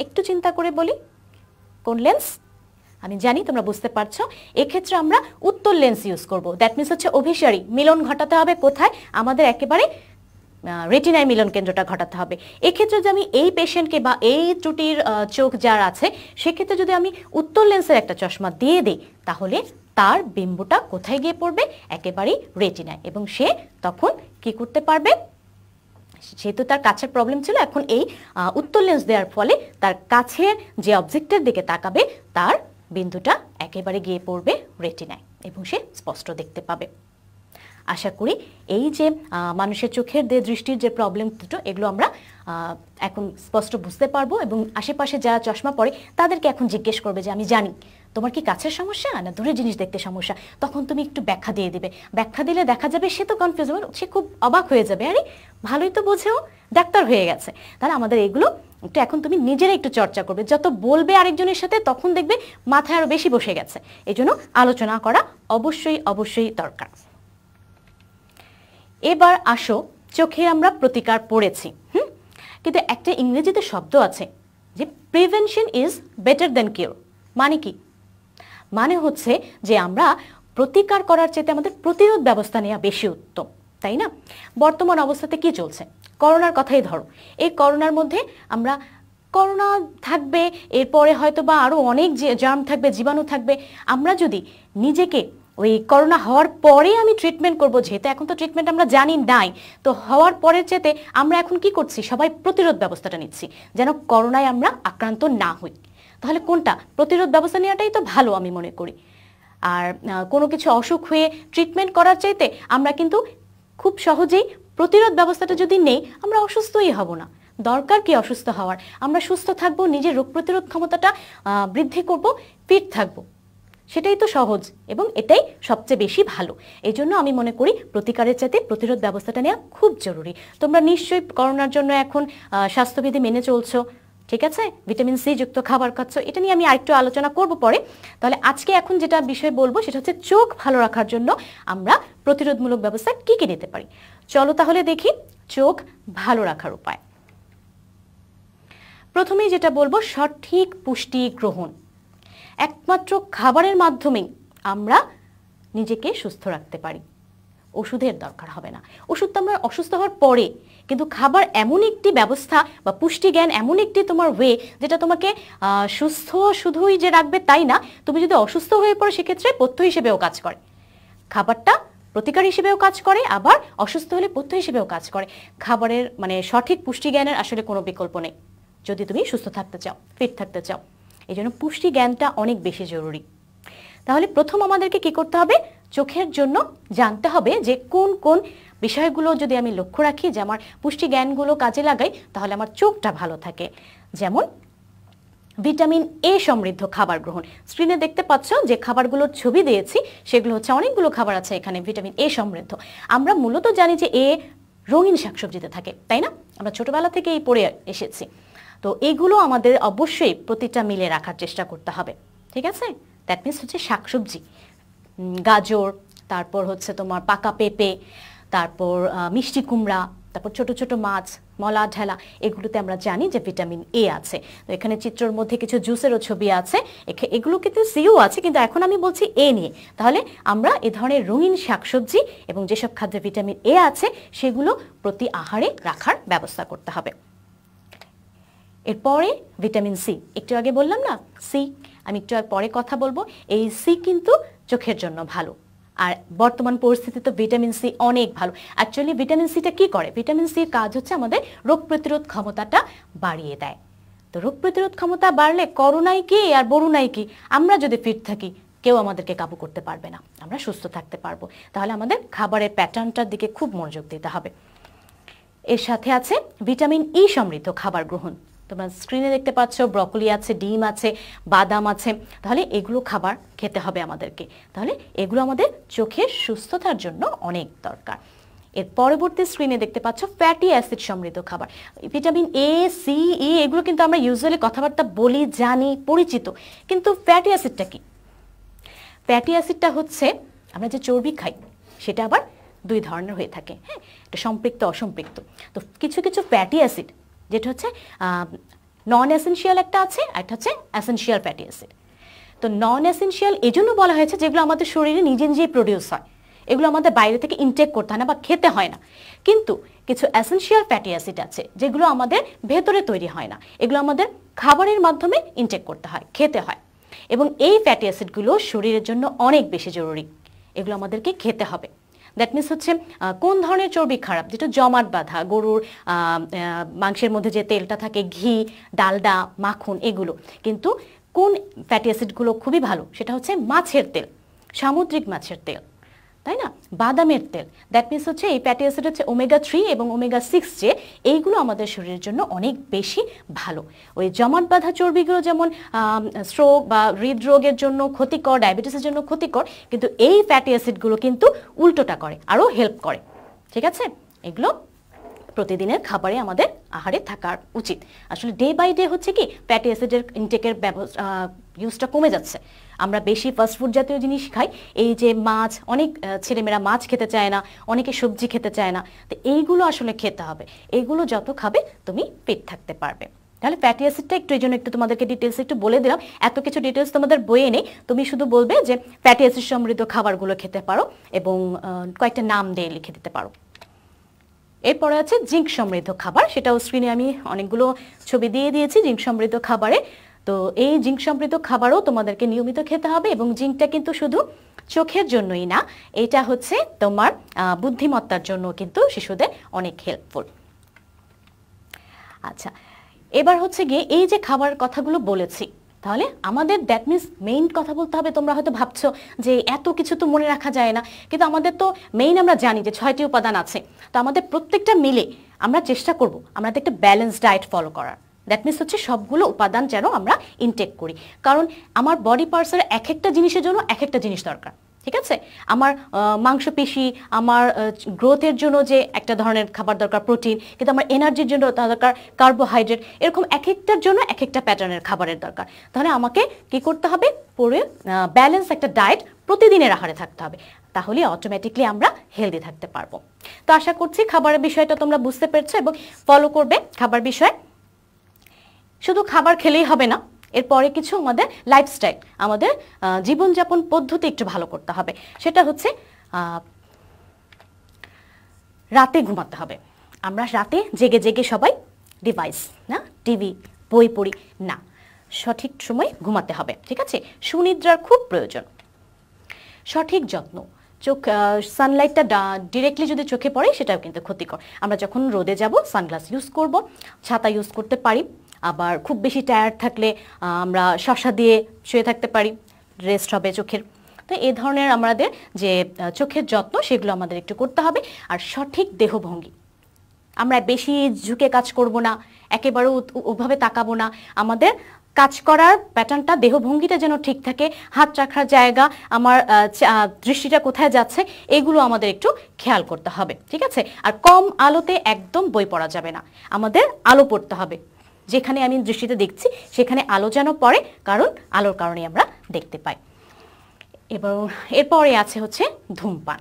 [SPEAKER 5] একটু চিন্তা করে বলি কোন লেন্স আমি জানি তোমরা বুঝতে পারছো এক্ষেত্রে আমরা উত্তর লেন্স ইউজ করব দ্যাট মিনস হচ্ছে অভিসারি মিলন ঘটাতে হবে কোথায় আমাদের একেবারে রেটিনায় মিলন কেন্দ্রটা ঘটাতে হবে এক্ষেত্রে যদি আমি এই পেশেন্টকে বা এই ত্রুটির চোখ যার আছে সেক্ষেত্রে যদি আমি উত্তর লেন্সের একটা চশমা দিয়ে দিই তাহলে তার বিম্বটা কোথায় গিয়ে পড়বে একেবারেই রেটিনায় এবং সে তখন কি করতে পারবে যেহেতু তার কাছের প্রবলেম ছিল এখন এই উত্তর লেন্স দেওয়ার ফলে তার কাছের যে অবজেক্টের দিকে তাকাবে তার বিন্দুটা একেবারে গিয়ে পড়বে রেটিনায় এবং সে স্পষ্ট দেখতে পাবে আশা করি এই যে মানুষের চোখের দে দৃষ্টির যে প্রবলেম দুটো এগুলো আমরা এখন স্পষ্ট বুঝতে পারবো এবং আশেপাশে যারা চশমা পড়ে তাদেরকে এখন জিজ্ঞেস করবে যে আমি জানি তোমার কি কাছের সমস্যা না দূরের জিনিস দেখতে সমস্যা তখন তুমি একটু ব্যাখ্যা দিয়ে দিবে ব্যাখ্যা দিলে দেখা যাবে সে তো কনফিউজ সে খুব অবাক হয়ে যাবে আরে ভালোই তো বোঝেও ডাক্তার হয়ে গেছে তাহলে আমাদের এগুলো একটু এখন তুমি নিজেরা একটু চর্চা করবে যত বলবে আরেকজনের সাথে তখন দেখবে মাথায় আরও বেশি বসে গেছে এই জন্য আলোচনা করা অবশ্যই অবশ্যই দরকার এবার আসো চোখে আমরা প্রতিকার পড়েছি হুম কিন্তু একটা ইংরেজিতে শব্দ আছে যে prevention is better than cure মানে কি মানে হচ্ছে যে আমরা প্রতিকার করার চেয়ে আমাদের প্রতিরোধ ব্যবস্থা নেওয়া বেশি উত্তম তাই না বর্তমান অবস্থাতে কি চলছে করোনার কথাই ধরো এই করোনার মধ্যে আমরা করোনা থাকবে এরপরে হয়তো বা আরও অনেক যে জার্ম থাকবে জীবাণু থাকবে আমরা যদি নিজেকে ওই করোনা হওয়ার পরে আমি ট্রিটমেন্ট করব যেহেতু এখন তো ট্রিটমেন্ট আমরা জানি নাই তো হওয়ার পরের চেতে আমরা এখন কি করছি সবাই প্রতিরোধ ব্যবস্থাটা নিচ্ছি যেন করোনায় আমরা আক্রান্ত না হই তাহলে কোনটা প্রতিরোধ ব্যবস্থা নেওয়াটাই তো ভালো আমি মনে করি আর কোনো কিছু অসুখ হয়ে ট্রিটমেন্ট করার চাইতে আমরা কিন্তু খুব সহজেই প্রতিরোধ ব্যবস্থাটা যদি নেই আমরা অসুস্থই হব না দরকার কি অসুস্থ হওয়ার আমরা সুস্থ থাকব নিজের রোগ প্রতিরোধ ক্ষমতাটা বৃদ্ধি করব ফিট থাকব সেটাই তো সহজ এবং এটাই সবচেয়ে বেশি ভালো এই জন্য আমি মনে করি প্রতিকারের চাইতে প্রতিরোধ ব্যবস্থাটা নেওয়া খুব জরুরি তোমরা নিশ্চয়ই করোনার জন্য এখন স্বাস্থ্যবিধি মেনে চলছো ঠিক আছে ভিটামিন সি যুক্ত খাবার খাচ্ছ এটা নিয়ে আমি আরেকটু আলোচনা করব পরে তাহলে আজকে এখন যেটা বিষয় বলবো সেটা হচ্ছে চোখ ভালো রাখার জন্য আমরা প্রতিরোধমূলক ব্যবস্থা কী কী নিতে পারি চলো তাহলে দেখি চোখ ভালো রাখার উপায় প্রথমেই যেটা বলবো সঠিক পুষ্টি গ্রহণ একমাত্র খাবারের মাধ্যমেই আমরা নিজেকে সুস্থ রাখতে পারি ওষুধের দরকার হবে না ওষুধ তো আমরা অসুস্থ হওয়ার পরে কিন্তু খাবার এমন একটি ব্যবস্থা বা পুষ্টি জ্ঞান এমন একটি তোমার ওয়ে যেটা তোমাকে সুস্থ শুধুই যে রাখবে তাই না তুমি যদি অসুস্থ হয়ে পড়ো সেক্ষেত্রে পথ্য হিসেবেও কাজ করে খাবারটা প্রতিকার হিসেবেও কাজ করে আবার অসুস্থ হলে পথ্য হিসেবেও কাজ করে খাবারের মানে সঠিক পুষ্টি জ্ঞানের আসলে কোনো বিকল্প নেই যদি তুমি সুস্থ থাকতে চাও ফিট থাকতে চাও এই জন্য পুষ্টি জ্ঞানটা অনেক বেশি জরুরি তাহলে প্রথম আমাদেরকে কি করতে হবে চোখের জন্য জানতে হবে যে কোন কোন বিষয়গুলো যদি আমি লক্ষ্য রাখি যে আমার পুষ্টি জ্ঞানগুলো কাজে লাগাই তাহলে আমার চোখটা ভালো থাকে যেমন ভিটামিন এ সমৃদ্ধ খাবার গ্রহণ স্ক্রিনে দেখতে পাচ্ছ যে খাবারগুলোর ছবি দিয়েছি সেগুলো হচ্ছে অনেকগুলো খাবার আছে এখানে ভিটামিন এ সমৃদ্ধ আমরা মূলত জানি যে এ রঙিন শাকসবজিতে থাকে তাই না আমরা ছোটবেলা থেকে এই পড়ে এসেছি তো এগুলো আমাদের অবশ্যই প্রতিটা মিলে রাখার চেষ্টা করতে হবে ঠিক আছে দ্যাট মিনস হচ্ছে শাকসবজি গাজর তারপর হচ্ছে তোমার পাকা পেঁপে তারপর মিষ্টি কুমড়া তারপর ছোট ছোট মাছ মলা ঢেলা এগুলোতে আমরা জানি যে ভিটামিন এ আছে তো এখানে চিত্রর মধ্যে কিছু জুসেরও ছবি আছে এগুলো কিন্তু সিও আছে কিন্তু এখন আমি বলছি এ নিয়ে তাহলে আমরা এ ধরনের রঙিন শাকসবজি এবং যেসব খাদ্যে ভিটামিন এ আছে সেগুলো প্রতি আহারে রাখার ব্যবস্থা করতে হবে এরপরে ভিটামিন সি একটু আগে বললাম না সি আমি একটু পরে কথা বলবো এই সি কিন্তু চোখের জন্য ভালো আর বর্তমান পরিস্থিতিতে ভিটামিন সি অনেক ভালো অ্যাকচুয়ালি ভিটামিন সিটা কি করে ভিটামিন সির কাজ হচ্ছে আমাদের রোগ প্রতিরোধ ক্ষমতাটা বাড়িয়ে দেয় তো রোগ প্রতিরোধ ক্ষমতা বাড়লে করোনাই কি আর বরুণাই কি আমরা যদি ফিট থাকি কেউ আমাদেরকে কাবু করতে পারবে না আমরা সুস্থ থাকতে পারবো তাহলে আমাদের খাবারের প্যাটার্নটার দিকে খুব মনোযোগ দিতে হবে এর সাথে আছে ভিটামিন ই সমৃদ্ধ খাবার গ্রহণ তোমরা স্ক্রিনে দেখতে পাচ্ছ ব্রকলি আছে ডিম আছে বাদাম আছে তাহলে এগুলো খাবার খেতে হবে আমাদেরকে তাহলে এগুলো আমাদের চোখের সুস্থতার জন্য অনেক দরকার এর পরবর্তী স্ক্রিনে দেখতে পাচ্ছ ফ্যাটি অ্যাসিড সমৃদ্ধ খাবার ভিটামিন এ সি ই এগুলো কিন্তু আমরা ইউজুয়ালি কথাবার্তা বলি জানি পরিচিত কিন্তু ফ্যাটি অ্যাসিডটা কি ফ্যাটি অ্যাসিডটা হচ্ছে আমরা যে চর্বি খাই সেটা আবার দুই ধরনের হয়ে থাকে হ্যাঁ এটা সম্পৃক্ত অসম্পৃক্ত তো কিছু কিছু ফ্যাটি অ্যাসিড যেটা হচ্ছে নন এসেন্সিয়াল একটা আছে একটা হচ্ছে অ্যাসেন্সিয়াল ফ্যাটি অ্যাসিড তো নন এসেন্সিয়াল এই জন্য বলা হয়েছে যেগুলো আমাদের শরীরে নিজে নিজেই প্রডিউস হয় এগুলো আমাদের বাইরে থেকে ইনটেক করতে হয় না বা খেতে হয় না কিন্তু কিছু অ্যাসেন্সিয়াল ফ্যাটি অ্যাসিড আছে যেগুলো আমাদের ভেতরে তৈরি হয় না এগুলো আমাদের খাবারের মাধ্যমে ইনটেক করতে হয় খেতে হয় এবং এই ফ্যাটি অ্যাসিডগুলো শরীরের জন্য অনেক বেশি জরুরি এগুলো আমাদেরকে খেতে হবে দ্যাট মিনস হচ্ছে কোন ধরনের চর্বি খারাপ যেটা জমাট বাঁধা গরুর মাংসের মধ্যে যে তেলটা থাকে ঘি ডালডা মাখন এগুলো কিন্তু কোন ফ্যাটি অ্যাসিডগুলো খুবই ভালো সেটা হচ্ছে মাছের তেল সামুদ্রিক মাছের তেল তাই না বাদামের তেল দ্যাট মিনস হচ্ছে এই প্যাটি অ্যাসিড হচ্ছে ওমেগা থ্রি এবং ওমেগা সিক্স যে এইগুলো আমাদের শরীরের জন্য অনেক বেশি ভালো ওই জমাট বাঁধা চর্বিগুলো যেমন স্ট্রোক বা হৃদরোগের জন্য ক্ষতিকর ডায়াবেটিসের জন্য ক্ষতিকর কিন্তু এই ফ্যাটি অ্যাসিডগুলো কিন্তু উল্টোটা করে আরও হেল্প করে ঠিক আছে এগুলো প্রতিদিনের খাবারে আমাদের আহারে থাকার উচিত আসলে ডে বাই ডে হচ্ছে কি ফ্যাটি অ্যাসিডের ইনটেকের ইউজটা কমে যাচ্ছে আমরা বেশি ফাস্টফুড জাতীয় জিনিস খাই এই যে মাছ অনেক ছেলেমেয়েরা মাছ খেতে চায় না অনেকে সবজি খেতে চায় না তো এইগুলো আসলে খেতে হবে এইগুলো যত খাবে তুমি ফিট থাকতে পারবে তাহলে ফ্যাটি অ্যাসিডটা একটু এই জন্য একটু তোমাদেরকে ডিটেলস একটু বলে দিলাম এত কিছু ডিটেলস তোমাদের বইয়ে নেই তুমি শুধু বলবে যে ফ্যাটি অ্যাসিড সমৃদ্ধ খাবারগুলো খেতে পারো এবং কয়েকটা নাম দিয়ে লিখে দিতে পারো এরপরে আছে জিঙ্ক সমৃদ্ধ খাবার সেটাও স্ক্রিনে আমি অনেকগুলো ছবি দিয়ে দিয়েছি জিঙ্ক সমৃদ্ধ খাবারে তো এই জিঙ্ক সমৃদ্ধ খাবারও তোমাদেরকে নিয়মিত খেতে হবে এবং জিঙ্কটা কিন্তু শুধু চোখের জন্যই না এটা হচ্ছে তোমার বুদ্ধিমত্তার জন্য কিন্তু শিশুদের অনেক হেল্পফুল আচ্ছা এবার হচ্ছে গিয়ে এই যে খাবার কথাগুলো বলেছি তাহলে আমাদের দ্যাট মিনস মেইন কথা বলতে হবে তোমরা হয়তো ভাবছো যে এত কিছু তো মনে রাখা যায় না কিন্তু আমাদের তো মেইন আমরা জানি যে ছয়টি উপাদান আছে তো আমাদের প্রত্যেকটা মিলে আমরা চেষ্টা করব আমাদের একটা ব্যালেন্স ডায়েট ফলো করার দ্যাট মিনস হচ্ছে সবগুলো উপাদান যেন আমরা ইনটেক করি কারণ আমার বডি পার্টসের এক একটা জিনিসের জন্য এক একটা জিনিস দরকার ঠিক আছে আমার মাংসপেশি আমার গ্রোথের জন্য যে একটা ধরনের খাবার দরকার প্রোটিন কিন্তু আমার এনার্জির জন্য তা দরকার কার্বোহাইড্রেট এরকম এক একটার জন্য এক একটা প্যাটার্নের খাবারের দরকার তাহলে আমাকে কি করতে হবে পরে ব্যালেন্স একটা ডায়েট প্রতিদিনের আহারে থাকতে হবে তাহলে অটোমেটিকলি আমরা হেলদি থাকতে পারবো তো আশা করছি খাবারের বিষয়টা তোমরা বুঝতে পেরেছো এবং ফলো করবে খাবার বিষয়ে শুধু খাবার খেলেই হবে না এরপরে কিছু আমাদের লাইফস্টাইল আমাদের জীবনযাপন পদ্ধতি একটু ভালো করতে হবে সেটা হচ্ছে রাতে ঘুমাতে হবে আমরা রাতে জেগে জেগে সবাই ডিভাইস না টিভি বই পড়ি না সঠিক সময় ঘুমাতে হবে ঠিক আছে সুনিদ্রার খুব প্রয়োজন সঠিক যত্ন চোখ সানলাইটটা ডিরেক্টলি যদি চোখে পড়ে সেটাও কিন্তু ক্ষতিকর আমরা যখন রোদে যাব সানগ্লাস ইউজ করব ছাতা ইউজ করতে পারি আবার খুব বেশি টায়ার্ড থাকলে আমরা শসা দিয়ে শুয়ে থাকতে পারি রেস্ট হবে চোখের তো এ ধরনের আমাদের যে চোখের যত্ন সেগুলো আমাদের একটু করতে হবে আর সঠিক দেহভঙ্গি আমরা বেশি ঝুঁকে কাজ করব না একেবারে ওভাবে তাকাবো না আমাদের কাজ করার প্যাটার্নটা দেহভঙ্গিটা যেন ঠিক থাকে হাত রাখার জায়গা আমার দৃষ্টিটা কোথায় যাচ্ছে এগুলো আমাদের একটু খেয়াল করতে হবে ঠিক আছে আর কম আলোতে একদম বই পড়া যাবে না আমাদের আলো পড়তে হবে যেখানে আমি দৃষ্টিতে দেখছি সেখানে আলো যেন পড়ে কারণ আলোর কারণে আমরা দেখতে পাই এবং এরপরে আছে হচ্ছে ধূমপান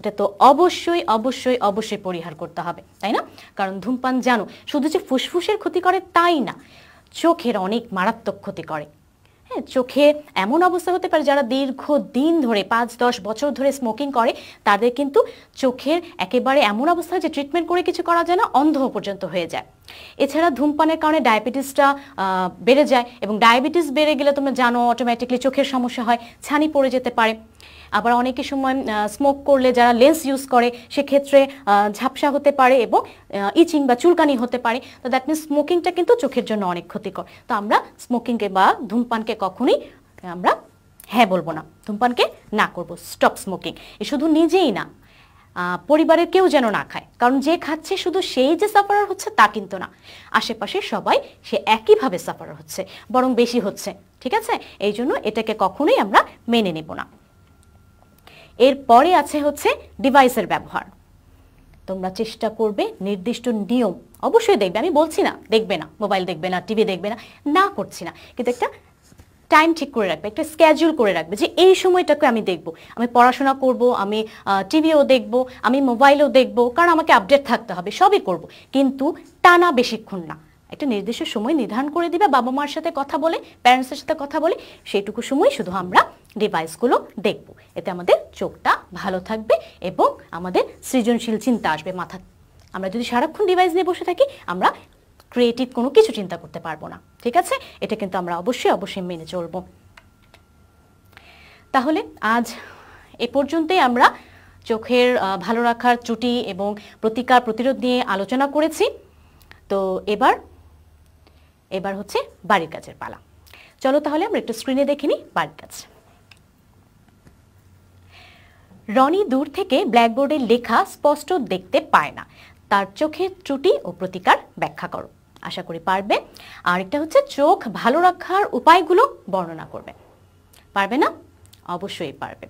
[SPEAKER 5] এটা তো অবশ্যই অবশ্যই অবশ্যই পরিহার করতে হবে তাই না কারণ ধূমপান জানো শুধু যে ফুসফুসের ক্ষতি করে তাই না চোখের অনেক মারাত্মক ক্ষতি করে হ্যাঁ, চোখে এমন অবস্থা হতে পারে যারা দীর্ঘ দিন ধরে পাঁচ দশ বছর ধরে স্মোকিং করে তাদের কিন্তু চোখের একেবারে এমন অবস্থা যে ট্রিটমেন্ট করে কিছু করা যায় না অন্ধ পর্যন্ত হয়ে যায় এছাড়া ধূমপানের কারণে ডায়াবেটিসটা বেড়ে যায় এবং ডায়াবেটিস বেড়ে গেলে তোমরা জানো অটোমেটিকলি চোখের সমস্যা হয় ছানি পড়ে যেতে পারে আবার অনেকে সময় স্মোক করলে যারা লেন্স ইউজ করে সেক্ষেত্রে ঝাপসা হতে পারে এবং ইচিং বা চুলকানি হতে পারে তো দ্যাট মিনস স্মোকিংটা কিন্তু চোখের জন্য অনেক ক্ষতিকর তো আমরা স্মোকিংকে বা ধূমপানকে কখনোই আমরা হ্যাঁ বলবো না ধূমপানকে না করব স্টপ স্মোকিং এ শুধু নিজেই না পরিবারের কেউ যেন না খায় কারণ যে খাচ্ছে শুধু সেই যে সাফারার হচ্ছে তা কিন্তু না আশেপাশে সবাই সে একইভাবে সাফারার হচ্ছে বরং বেশি হচ্ছে ঠিক আছে এই জন্য এটাকে কখনোই আমরা মেনে নেব না এরপরে আছে হচ্ছে ডিভাইসের ব্যবহার তোমরা চেষ্টা করবে নির্দিষ্ট নিয়ম অবশ্যই দেখবে আমি বলছি না দেখবে না মোবাইল দেখবে না টিভি দেখবে না না করছি না কিন্তু একটা টাইম ঠিক করে রাখবে একটা স্ক্যাজুয়াল করে রাখবে যে এই সময়টাকে আমি দেখব আমি পড়াশোনা করব আমি টিভিও দেখব আমি মোবাইলও দেখব কারণ আমাকে আপডেট থাকতে হবে সবই করব কিন্তু টানা বেশিক্ষণ না একটা নির্দিষ্ট সময় নির্ধারণ করে দিবে বাবা মার সাথে কথা বলে প্যারেন্টসের সাথে কথা বলে সেইটুকু সময় শুধু আমরা ডিভাইসগুলো দেখব এতে আমাদের চোখটা ভালো থাকবে এবং আমাদের সৃজনশীল চিন্তা আসবে মাথা আমরা যদি সারাক্ষণ ডিভাইস নিয়ে বসে থাকি আমরা ক্রিয়েটিভ কোনো কিছু চিন্তা করতে পারবো না ঠিক আছে এটা কিন্তু আমরা অবশ্যই অবশ্যই মেনে চলব তাহলে আজ এ পর্যন্তই আমরা চোখের ভালো রাখার ত্রুটি এবং প্রতিকার প্রতিরোধ নিয়ে আলোচনা করেছি তো এবার এবার হচ্ছে বাড়ির কাজের পালা চলো তাহলে আমরা একটু স্ক্রিনে দেখে নিই বাড়ির কাজ রনি দূর থেকে ব্ল্যাকবোর্ডে লেখা স্পষ্ট দেখতে পায় না তার চোখের ত্রুটি ও প্রতিকার ব্যাখ্যা করো আশা করি পারবে আর একটা হচ্ছে চোখ ভালো রাখার উপায়গুলো বর্ণনা করবে পারবে না অবশ্যই পারবে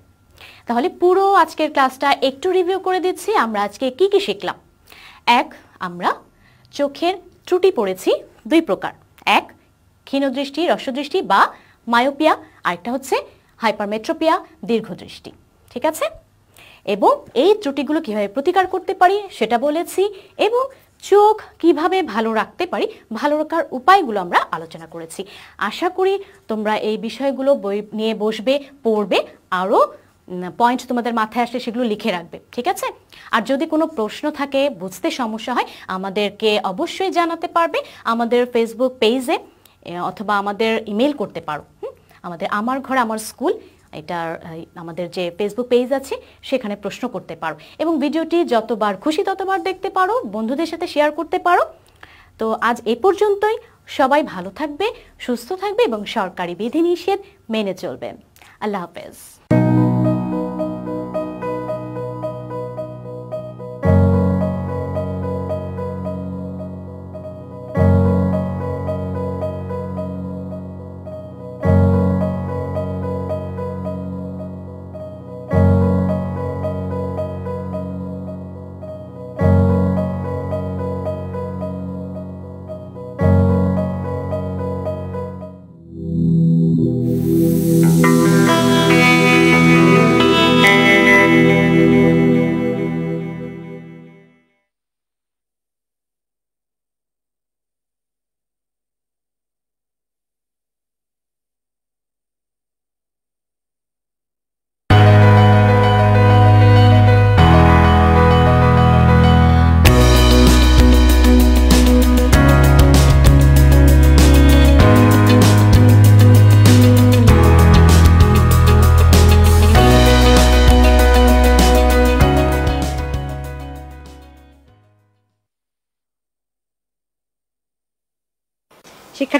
[SPEAKER 5] তাহলে পুরো আজকের ক্লাসটা একটু রিভিউ করে দিচ্ছি আমরা আজকে কি কি শিখলাম এক আমরা চোখের ত্রুটি পড়েছি দুই প্রকার এক ক্ষীণদৃষ্টি রসদৃষ্টি বা মায়োপিয়া আরেকটা হচ্ছে হাইপারমেট্রোপিয়া দীর্ঘদৃষ্টি ঠিক আছে এবং এই ত্রুটিগুলো কিভাবে প্রতিকার করতে পারি সেটা বলেছি এবং চোখ কিভাবে ভালো রাখতে পারি ভালো রাখার উপায়গুলো আমরা আলোচনা করেছি আশা করি তোমরা এই বিষয়গুলো বই নিয়ে বসবে পড়বে আরও পয়েন্ট তোমাদের মাথায় আসলে সেগুলো লিখে রাখবে ঠিক আছে আর যদি কোনো প্রশ্ন থাকে বুঝতে সমস্যা হয় আমাদেরকে অবশ্যই জানাতে পারবে আমাদের ফেসবুক পেজে অথবা আমাদের ইমেল করতে পারো আমাদের আমার ঘর আমার স্কুল এটা আমাদের যে ফেসবুক পেজ আছে সেখানে প্রশ্ন করতে পারো এবং ভিডিওটি যতবার খুশি ততবার দেখতে পারো বন্ধুদের সাথে শেয়ার করতে পারো তো আজ এ পর্যন্তই সবাই ভালো থাকবে সুস্থ থাকবে এবং সরকারি বিধিনিষেধ মেনে চলবে আল্লাহ হাফেজ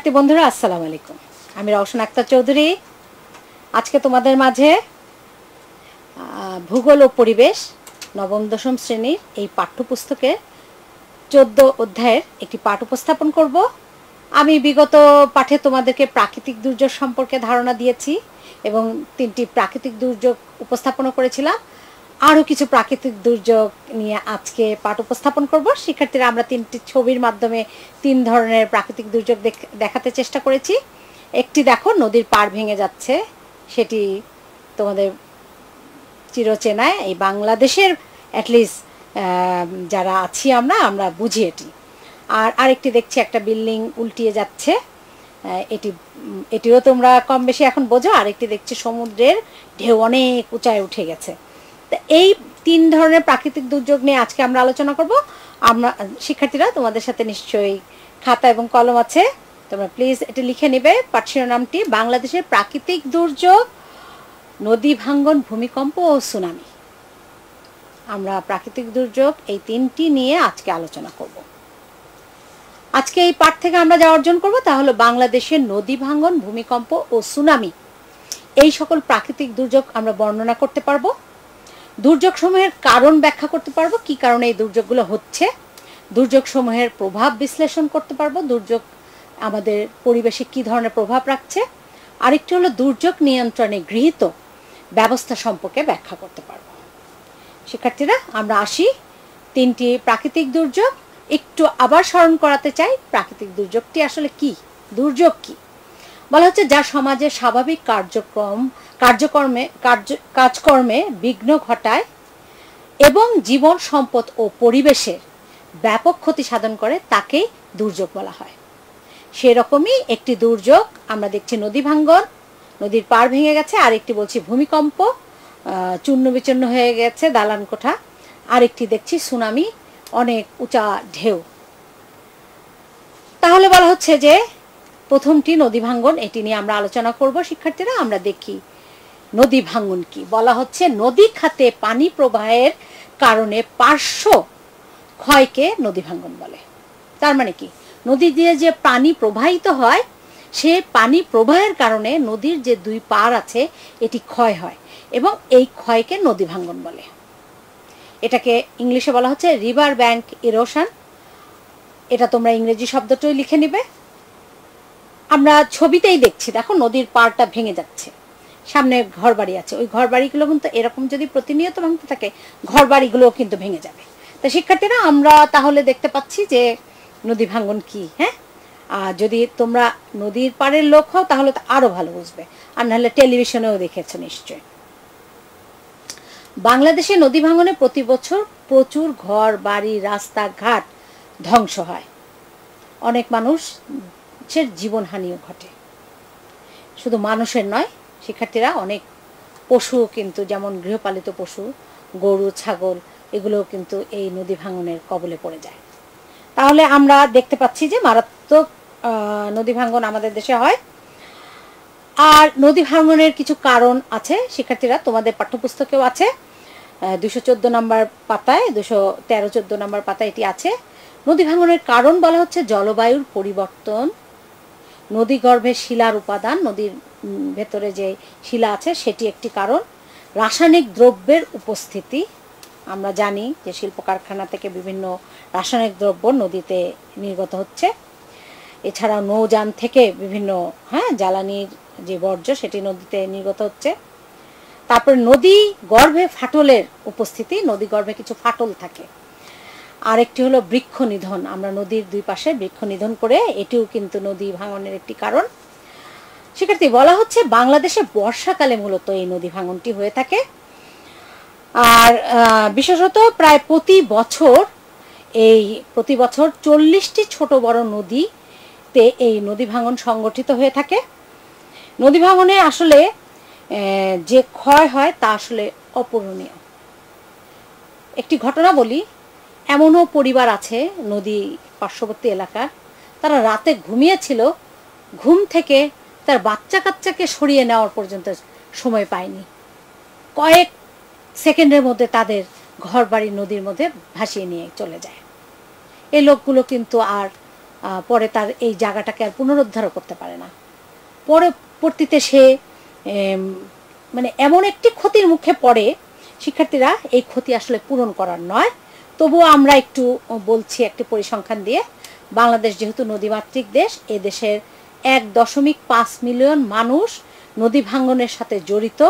[SPEAKER 3] শিক্ষার্থী বন্ধুরা আসসালামু আলাইকুম আমি রওশন আক্তার চৌধুরী আজকে তোমাদের মাঝে ভূগোল ও পরিবেশ নবম দশম শ্রেণীর এই পাঠ্যপুস্তকে চোদ্দ অধ্যায়ের একটি পাঠ উপস্থাপন করব আমি বিগত পাঠে তোমাদেরকে প্রাকৃতিক দুর্যোগ সম্পর্কে ধারণা দিয়েছি এবং তিনটি প্রাকৃতিক দুর্যোগ উপস্থাপনও করেছিলাম আরও কিছু প্রাকৃতিক দুর্যোগ নিয়ে আজকে পাঠ উপস্থাপন করব শিক্ষার্থীরা আমরা তিনটি ছবির মাধ্যমে তিন ধরনের প্রাকৃতিক দুর্যোগ দেখাতে চেষ্টা করেছি একটি দেখো নদীর পার ভেঙে যাচ্ছে সেটি তোমাদের চিরচেনায় এই বাংলাদেশের অ্যাটলিস্ট যারা আছি আমরা আমরা বুঝি এটি আর আরেকটি দেখছি একটা বিল্ডিং উল্টিয়ে যাচ্ছে এটি এটিও তোমরা কম বেশি এখন বোঝো আরেকটি দেখছি সমুদ্রের ঢেউ অনেক উঁচায় উঠে গেছে এই তিন ধরনের প্রাকৃতিক দুর্যোগ নিয়ে আজকে আমরা আলোচনা করব আমরা শিক্ষার্থীরা তোমাদের সাথে নিশ্চয়ই খাতা এবং কলম আছে তোমরা প্লিজ এটা লিখে নেবে পাঠ শিরোনামটি বাংলাদেশের প্রাকৃতিক দুর্যোগ নদী ভাঙ্গন ভূমিকম্প ও সুনামি আমরা প্রাকৃতিক দুর্যোগ এই তিনটি নিয়ে আজকে আলোচনা করব আজকে এই পাঠ থেকে আমরা যা অর্জন করব তা হলো বাংলাদেশের নদী ভাঙ্গন ভূমিকম্প ও সুনামি এই সকল প্রাকৃতিক দুর্যোগ আমরা বর্ণনা করতে পারবো দুর্যোগ সমূহের কারণ ব্যাখ্যা করতে পারবো কি কারণে এই দুর্যোগগুলো হচ্ছে দুর্যোগ সমূহের প্রভাব বিশ্লেষণ করতে পারবো দুর্যোগ আমাদের পরিবেশে কি ধরনের প্রভাব রাখছে আরেকটি হলো দুর্যোগ নিয়ন্ত্রণে গৃহীত ব্যবস্থা সম্পর্কে ব্যাখ্যা করতে পারব শিক্ষার্থীরা আমরা আসি তিনটি প্রাকৃতিক দুর্যোগ একটু আবার স্মরণ করাতে চাই প্রাকৃতিক দুর্যোগটি আসলে কি দুর্যোগ কী বলা হচ্ছে যা সমাজে স্বাভাবিক কার্যক্রম কার্যকর্মে কার্য কাজকর্মে বিঘ্ন ঘটায় এবং জীবন সম্পদ ও পরিবেশের ব্যাপক ক্ষতি সাধন করে তাকেই দুর্যোগ বলা হয় সেরকমই একটি দুর্যোগ আমরা দেখছি নদী ভাঙ্গন নদীর পার ভেঙে গেছে আরেকটি বলছি ভূমিকম্প চূর্ণ বিচূর্ণ হয়ে গেছে দালান কোঠা আরেকটি দেখছি সুনামি অনেক উঁচা ঢেউ তাহলে বলা হচ্ছে যে প্রথমটি নদী ভাঙ্গন এটি নিয়ে আমরা আলোচনা করব শিক্ষার্থীরা আমরা দেখি নদী ভাঙ্গন কি বলা হচ্ছে নদী খাতে পানি প্রবাহের কারণে পার্শ্ব ক্ষয়কে নদী ভাঙ্গন বলে তার মানে কি নদী দিয়ে যে পানি প্রবাহিত হয় সে পানি প্রবাহের কারণে নদীর যে দুই পার আছে এটি ক্ষয় হয় এবং এই ক্ষয়কে নদী ভাঙ্গন বলে এটাকে ইংলিশে বলা হচ্ছে রিভার ব্যাংক ইরোশন এটা তোমরা ইংরেজি শব্দটাই লিখে নিবে আমরা ছবিতেই দেখছি দেখো নদীর পাড়টা ভেঙে যাচ্ছে সামনে ঘর বাড়ি আছে ওই ঘর বাড়িগুলো কিন্তু এরকম যদি প্রতিনিয়ত ভাঙতে থাকে ঘর বাড়িগুলোও কিন্তু ভেঙে যাবে তা শিক্ষার্থীরা আমরা তাহলে দেখতে পাচ্ছি যে নদী ভাঙ্গন কি হ্যাঁ আর যদি তোমরা নদীর পাড়ের লোক হও তাহলে তো আরও ভালো বুঝবে আর নাহলে টেলিভিশনেও দেখেছো নিশ্চয় বাংলাদেশে নদী ভাঙনে প্রতি বছর প্রচুর ঘর বাড়ি রাস্তাঘাট ধ্বংস হয় অনেক মানুষ শিক্ষার্থীর জীবনহানিও ঘটে শুধু মানুষের নয় শিক্ষার্থীরা অনেক পশু কিন্তু যেমন গৃহপালিত পশু গরু ছাগল এগুলোও কিন্তু এই নদী ভাঙনের কবলে পড়ে যায় তাহলে আমরা দেখতে পাচ্ছি যে মারাত্মক নদী ভাঙন আমাদের দেশে হয় আর নদী ভাঙনের কিছু কারণ আছে শিক্ষার্থীরা তোমাদের পাঠ্যপুস্তকেও আছে দুশো চোদ্দো নম্বর পাতায় দুশো তেরো চোদ্দো নম্বর পাতায় এটি আছে নদী ভাঙনের কারণ বলা হচ্ছে জলবায়ুর পরিবর্তন নদীগর্ভে শিলার উপাদান নদীর ভেতরে যে শিলা আছে সেটি একটি কারণ রাসায়নিক দ্রব্যের উপস্থিতি আমরা জানি যে শিল্প কারখানা থেকে বিভিন্ন রাসায়নিক দ্রব্য নদীতে নির্গত হচ্ছে এছাড়াও নৌযান থেকে বিভিন্ন হ্যাঁ জ্বালানির যে বর্জ্য সেটি নদীতে নির্গত হচ্ছে তারপরে নদী গর্ভে ফাটলের উপস্থিতি নদী গর্ভে কিছু ফাটল থাকে আরেকটি হলো বৃক্ষ নিধন আমরা নদীর দুই পাশে বৃক্ষ নিধন করে এটিও কিন্তু নদী ভাঙনের একটি কারণ শিক্ষার্থী বলা হচ্ছে বাংলাদেশে বর্ষাকালে মূলত এই নদী ভাঙনটি হয়ে থাকে আর বিশেষত প্রায় প্রতি বছর এই প্রতি বছর চল্লিশটি ছোট বড় নদীতে এই নদী ভাঙন সংগঠিত হয়ে থাকে নদী ভাঙনে আসলে যে ক্ষয় হয় তা আসলে অপূরণীয় একটি ঘটনা বলি এমনও পরিবার আছে নদী পার্শ্ববর্তী এলাকার তারা রাতে ঘুমিয়েছিল ঘুম থেকে তার বাচ্চা কাচ্চাকে সরিয়ে নেওয়ার পর্যন্ত সময় পায়নি কয়েক সেকেন্ডের মধ্যে তাদের ঘর বাড়ি নদীর মধ্যে ভাসিয়ে নিয়ে চলে যায় এই লোকগুলো কিন্তু আর পরে তার এই জায়গাটাকে আর পুনরুদ্ধারও করতে পারে না পরবর্তীতে সে মানে এমন একটি ক্ষতির মুখে পড়ে শিক্ষার্থীরা এই ক্ষতি আসলে পূরণ করার নয় তবুও আমরা একটু বলছি একটি পরিসংখ্যান দিয়ে বাংলাদেশ যেহেতু নদীমাতৃক দেশ এ দেশের এক দশমিক পাঁচ মিলিয়ন মানুষ নদী ভাঙ্গনের সাথে জড়িত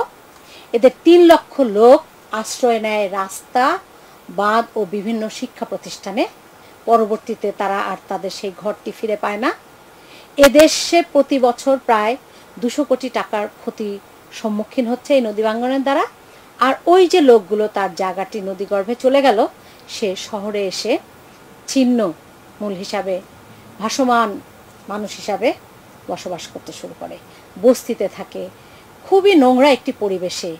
[SPEAKER 3] এদের তিন লক্ষ লোক আশ্রয় নেয় রাস্তা বাঁধ ও বিভিন্ন শিক্ষা প্রতিষ্ঠানে পরবর্তীতে তারা আর তাদের সেই ঘরটি ফিরে পায় না এদেশে প্রতি বছর প্রায় দুশো কোটি টাকার ক্ষতি সম্মুখীন হচ্ছে এই নদী ভাঙ্গনের দ্বারা আর ওই যে লোকগুলো তার জায়গাটি নদীগর্ভে চলে গেল সে শহরে এসে চিহ্ন মূল হিসাবে ভাসমান মানুষ হিসাবে বসবাস করতে শুরু করে বস্তিতে থাকে খুবই নোংরা একটি পরিবেশে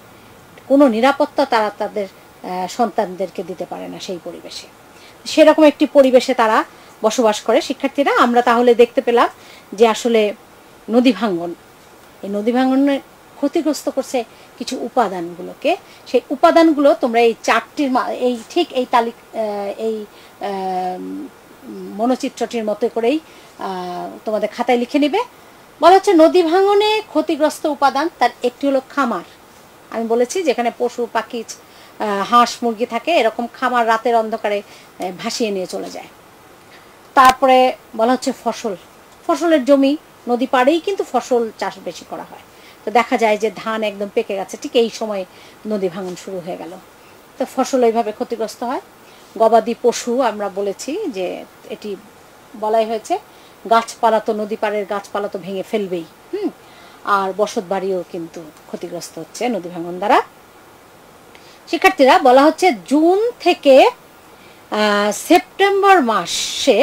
[SPEAKER 3] কোনো নিরাপত্তা তারা তাদের সন্তানদেরকে দিতে পারে না সেই পরিবেশে সেরকম একটি পরিবেশে তারা বসবাস করে শিক্ষার্থীরা আমরা তাহলে দেখতে পেলাম যে আসলে নদী ভাঙ্গন এই নদী ভাঙ্গনে ক্ষতিগ্রস্ত করছে কিছু উপাদানগুলোকে সেই উপাদানগুলো তোমরা এই চারটির এই ঠিক এই তালিক এই মনোচিত্রটির মতো করেই তোমাদের খাতায় লিখে নেবে বলা হচ্ছে নদী ভাঙনে ক্ষতিগ্রস্ত উপাদান তার একটি হলো খামার আমি বলেছি যেখানে পশু পাখি হাঁস মুরগি থাকে এরকম খামার রাতের অন্ধকারে ভাসিয়ে নিয়ে চলে যায় তারপরে বলা হচ্ছে ফসল ফসলের জমি নদী পাড়েই কিন্তু ফসল চাষ বেশি করা হয় তো দেখা যায় যে ধান একদম পেকে গেছে ঠিক এই সময় নদী ভাঙন শুরু হয়ে গেল তো ফসল এইভাবে ক্ষতিগ্রস্ত হয় গবাদি পশু আমরা বলেছি যে এটি বলাই হয়েছে গাছপালা তো নদী পাড়ের গাছপালা তো ভেঙে ফেলবেই হুম আর বসত বাড়িও কিন্তু ক্ষতিগ্রস্ত হচ্ছে নদী ভাঙন দ্বারা শিক্ষার্থীরা বলা হচ্ছে জুন থেকে সেপ্টেম্বর মাসে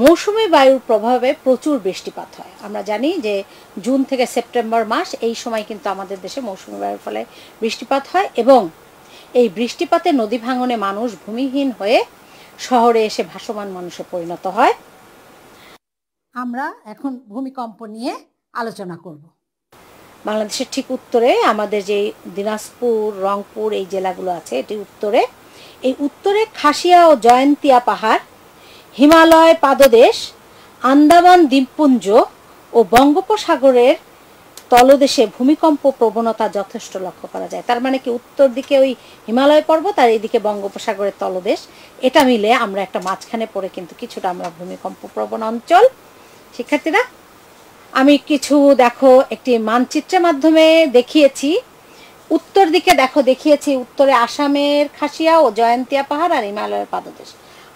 [SPEAKER 3] মৌসুমি বায়ুর প্রভাবে প্রচুর বৃষ্টিপাত হয় আমরা জানি যে জুন থেকে সেপ্টেম্বর মাস এই সময় কিন্তু আমাদের দেশে মৌসুমি বায়ুর ফলে বৃষ্টিপাত হয় এবং এই বৃষ্টিপাতে নদী ভাঙনে মানুষ ভূমিহীন হয়ে শহরে এসে ভাসমান মানুষে পরিণত হয় আমরা এখন ভূমিকম্প নিয়ে আলোচনা করব বাংলাদেশের ঠিক উত্তরে আমাদের যে দিনাজপুর রংপুর এই জেলাগুলো আছে এটি উত্তরে এই উত্তরে খাসিয়া ও জয়ন্তিয়া পাহাড় হিমালয় পাদদেশ আন্দামান দ্বীপপুঞ্জ ও বঙ্গোপসাগরের তলদেশে ভূমিকম্প প্রবণতা যথেষ্ট লক্ষ্য করা যায় তার মানে কি উত্তর দিকে ওই হিমালয় পর্বত আর এদিকে বঙ্গোপসাগরের তলদেশ এটা মিলে আমরা একটা মাঝখানে পড়ে কিন্তু কিছুটা আমরা ভূমিকম্প প্রবণ অঞ্চল শিক্ষার্থীরা আমি কিছু দেখো একটি মানচিত্রের মাধ্যমে দেখিয়েছি উত্তর দিকে দেখো দেখিয়েছি উত্তরে আসামের খাসিয়া ও জয়ন্তিয়া পাহাড় আর হিমালয়ের পাদদেশ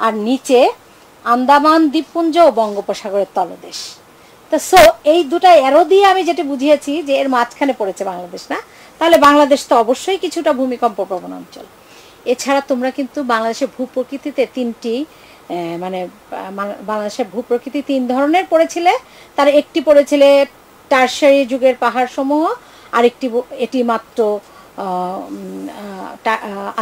[SPEAKER 3] আর নিচে আন্দামান দ্বীপপুঞ্জ ও বঙ্গোপসাগরের তলদেশ তো সো এই দুটা এরো দিয়ে আমি যেটা বুঝিয়েছি যে এর মাঝখানে পড়েছে বাংলাদেশ না তাহলে বাংলাদেশ তো অবশ্যই কিছুটা ভূমিকম্প প্রবণ অঞ্চল এছাড়া তোমরা কিন্তু বাংলাদেশের ভূপ্রকৃতিতে তিনটি মানে বাংলাদেশের ভূপ্রকৃতি তিন ধরনের পড়েছিলে তার একটি পড়েছিলে টার্সারি যুগের পাহাড় সমূহ আরেকটি এটি মাত্র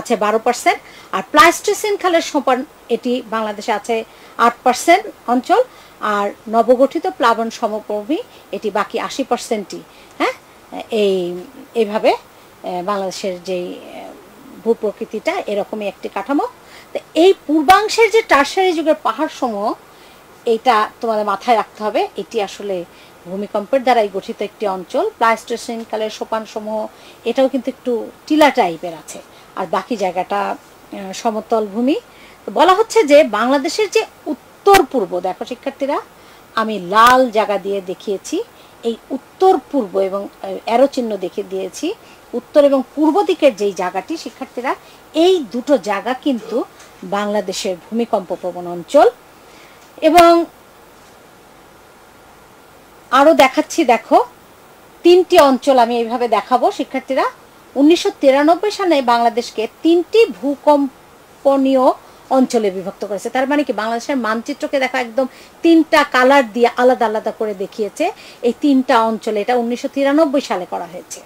[SPEAKER 3] আছে বারো পার্সেন্ট আর প্লাস্টিসিন খালের সোপান এটি বাংলাদেশে আছে আট পার্সেন্ট অঞ্চল আর নবগঠিত প্লাবন সমপ্রমী এটি বাকি আশি পার্সেন্টই হ্যাঁ এই এইভাবে বাংলাদেশের যেই ভূপ্রকৃতিটা এরকমই একটি কাঠামো তো এই পূর্বাংশের যে টার্সারি যুগের পাহাড়সমূহ এইটা তোমাদের মাথায় রাখতে হবে এটি আসলে ভূমিকম্পের দ্বারাই গঠিত একটি অঞ্চল প্লাস্টেশন কালের সমূহ এটাও কিন্তু একটু টিলা টাইপের আছে আর বাকি জায়গাটা সমতল ভূমি বলা হচ্ছে যে বাংলাদেশের যে উত্তর পূর্ব দেখো শিক্ষার্থীরা আমি লাল জায়গা দিয়ে দেখিয়েছি এই উত্তর পূর্ব এবং অ্যারো চিহ্ন দেখে দিয়েছি উত্তর এবং পূর্ব দিকের যেই জায়গাটি শিক্ষার্থীরা এই দুটো জায়গা কিন্তু বাংলাদেশের ভূমিকম্প প্রবণ অঞ্চল এবং আরও দেখাচ্ছি দেখো তিনটি অঞ্চল আমি এইভাবে দেখাবো শিক্ষার্থীরা উনিশশো সালে বাংলাদেশকে তিনটি ভূকম্পনীয় অঞ্চলে বিভক্ত করেছে তার মানে কি বাংলাদেশের মানচিত্রকে দেখা একদম তিনটা কালার দিয়ে আলাদা আলাদা করে দেখিয়েছে এই তিনটা অঞ্চলে এটা উনিশশো সালে করা হয়েছে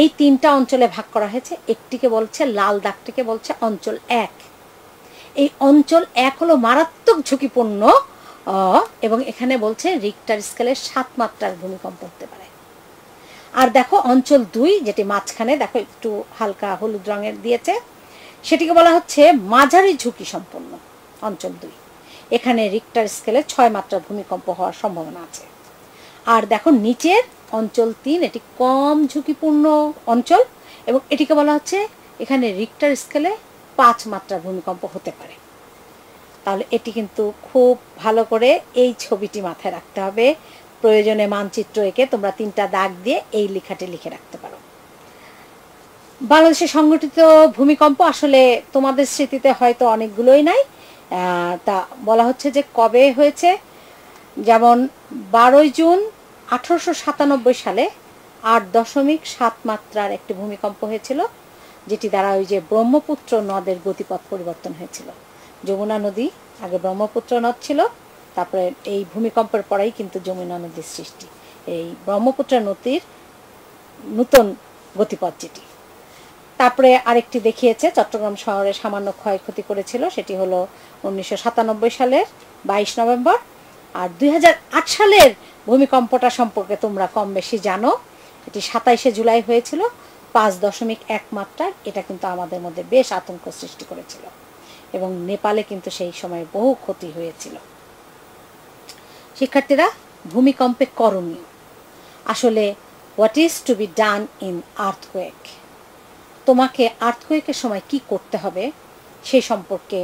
[SPEAKER 3] এই তিনটা অঞ্চলে ভাগ করা হয়েছে একটিকে বলছে লাল দাগটিকে বলছে অঞ্চল এক এই অঞ্চল এক হলো মারাত্মক ঝুঁকিপূর্ণ অ এবং এখানে বলছে রিক্টার স্কেলের সাত মাত্রার ভূমিকম্প হতে পারে আর দেখো অঞ্চল দুই যেটি মাঝখানে দেখো একটু হালকা হলুদ রঙের দিয়েছে সেটিকে বলা হচ্ছে মাঝারি ঝুঁকি সম্পন্ন অঞ্চল দুই এখানে রিক্টার স্কেলে ছয় মাত্রার ভূমিকম্প হওয়ার সম্ভাবনা আছে আর দেখো নিচের অঞ্চল তিন এটি কম ঝুঁকিপূর্ণ অঞ্চল এবং এটিকে বলা হচ্ছে এখানে রিক্টার স্কেলে পাঁচ মাত্রার ভূমিকম্প হতে পারে তাহলে এটি কিন্তু খুব ভালো করে এই ছবিটি মাথায় রাখতে হবে প্রয়োজনে মানচিত্র এঁকে তোমরা তিনটা দাগ দিয়ে এই লেখাটি লিখে রাখতে পারো বাংলাদেশে সংগঠিত ভূমিকম্প আসলে তোমাদের স্মৃতিতে হয়তো অনেকগুলোই নাই তা বলা হচ্ছে যে কবে হয়েছে যেমন বারোই জুন আঠারোশো সাতানব্বই সালে আট দশমিক সাত মাত্রার একটি ভূমিকম্প হয়েছিল যেটি দ্বারা ওই যে ব্রহ্মপুত্র নদের গতিপথ পরিবর্তন হয়েছিল যমুনা নদী আগে ব্রহ্মপুত্র নদ ছিল তারপরে এই ভূমিকম্পের পরেই কিন্তু যমুনা নদীর সৃষ্টি এই ব্রহ্মপুত্র নদীর নূতন গতিপথ যেটি তারপরে আরেকটি দেখিয়েছে চট্টগ্রাম শহরে সামান্য ক্ষয়ক্ষতি করেছিল সেটি হলো উনিশশো সালের বাইশ নভেম্বর আর দুই সালের ভূমিকম্পটা সম্পর্কে তোমরা কম বেশি জানো এটি সাতাইশে জুলাই হয়েছিল পাঁচ দশমিক এক মাত্রা এটা কিন্তু আমাদের মধ্যে বেশ আতঙ্ক সৃষ্টি করেছিল এবং নেপালে কিন্তু সেই সময় বহু ক্ষতি হয়েছিল শিক্ষার্থীরা ভূমিকম্পে করণীয় আসলে what is to be done in earthquake তোমাকে আর্থকোয়েকের সময় কি করতে হবে সে সম্পর্কে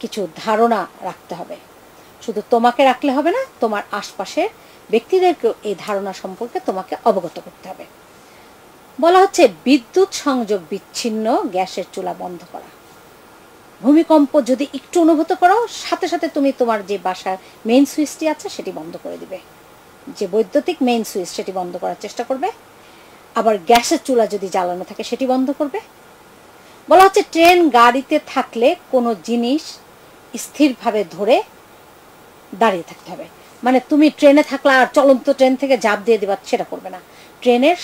[SPEAKER 3] কিছু ধারণা রাখতে হবে শুধু তোমাকে রাখলে হবে না তোমার আশপাশের ব্যক্তিদেরকেও এই ধারণা সম্পর্কে তোমাকে অবগত করতে হবে বলা হচ্ছে বিদ্যুৎ সংযোগ বিচ্ছিন্ন গ্যাসের চুলা বন্ধ করা ভূমিকম্প যদি একটু অনুভূত করো সাথে সাথে তুমি তোমার যে বাসার মেইন সুইচটি আছে সেটি বন্ধ করে দিবে যে বৈদ্যুতিক মেইন সুইচ সেটি বন্ধ করার চেষ্টা করবে আবার গ্যাসের চুলা যদি জ্বালানো থাকে সেটি বন্ধ করবে বলা হচ্ছে ট্রেন গাড়িতে থাকলে কোনো জিনিস স্থিরভাবে ধরে দাঁড়িয়ে থাকতে হবে মানে তুমি ট্রেনে থাকলে আর চলন্ত ট্রেন থেকে জাপ দিয়ে দেবার সেটা করবে না ট্রেনের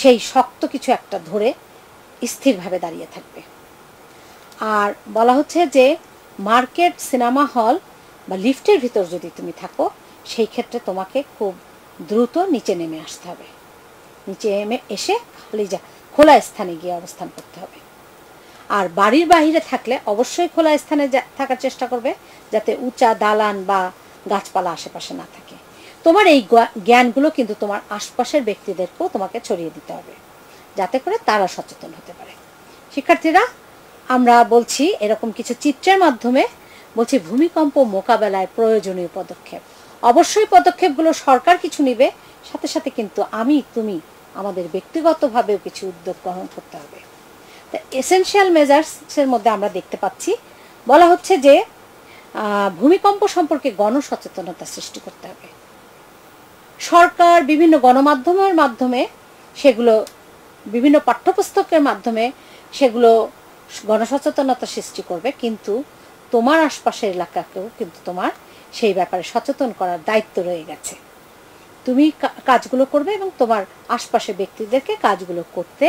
[SPEAKER 3] সেই শক্ত কিছু একটা ধরে স্থিরভাবে দাঁড়িয়ে থাকবে আর বলা হচ্ছে যে মার্কেট সিনেমা হল বা লিফটের ভিতর যদি তুমি থাকো সেই ক্ষেত্রে তোমাকে খুব দ্রুত নিচে নেমে আসতে হবে নিচে নেমে এসে খালি যা খোলা স্থানে গিয়ে অবস্থান করতে হবে আর বাড়ির বাহিরে থাকলে অবশ্যই খোলা স্থানে থাকার চেষ্টা করবে যাতে উঁচা দালান বা গাছপালা আশেপাশে না থাকে তোমার এই জ্ঞানগুলো কিন্তু তোমার আশপাশের ব্যক্তিদেরকেও তোমাকে ছড়িয়ে দিতে হবে যাতে করে তারা সচেতন হতে পারে শিক্ষার্থীরা আমরা বলছি এরকম কিছু চিত্রের মাধ্যমে বলছি ভূমিকম্প মোকাবেলায় প্রয়োজনীয় পদক্ষেপ অবশ্যই পদক্ষেপগুলো সরকার কিছু নিবে সাথে সাথে কিন্তু আমি তুমি আমাদের ব্যক্তিগতভাবেও কিছু উদ্যোগ গ্রহণ করতে হবে তা এসেনশিয়াল মেজার্সের মধ্যে আমরা দেখতে পাচ্ছি বলা হচ্ছে যে ভূমিকম্প সম্পর্কে গণসচেতনতা সৃষ্টি করতে হবে সরকার বিভিন্ন গণমাধ্যমের মাধ্যমে সেগুলো বিভিন্ন পাঠ্যপুস্তকের মাধ্যমে সেগুলো গণসচেতনতা সৃষ্টি করবে কিন্তু তোমার আশপাশের এলাকাকেও কিন্তু তোমার সেই ব্যাপারে সচেতন করার দায়িত্ব রয়ে গেছে তুমি কাজগুলো করবে এবং তোমার আশপাশের ব্যক্তিদেরকে কাজগুলো করতে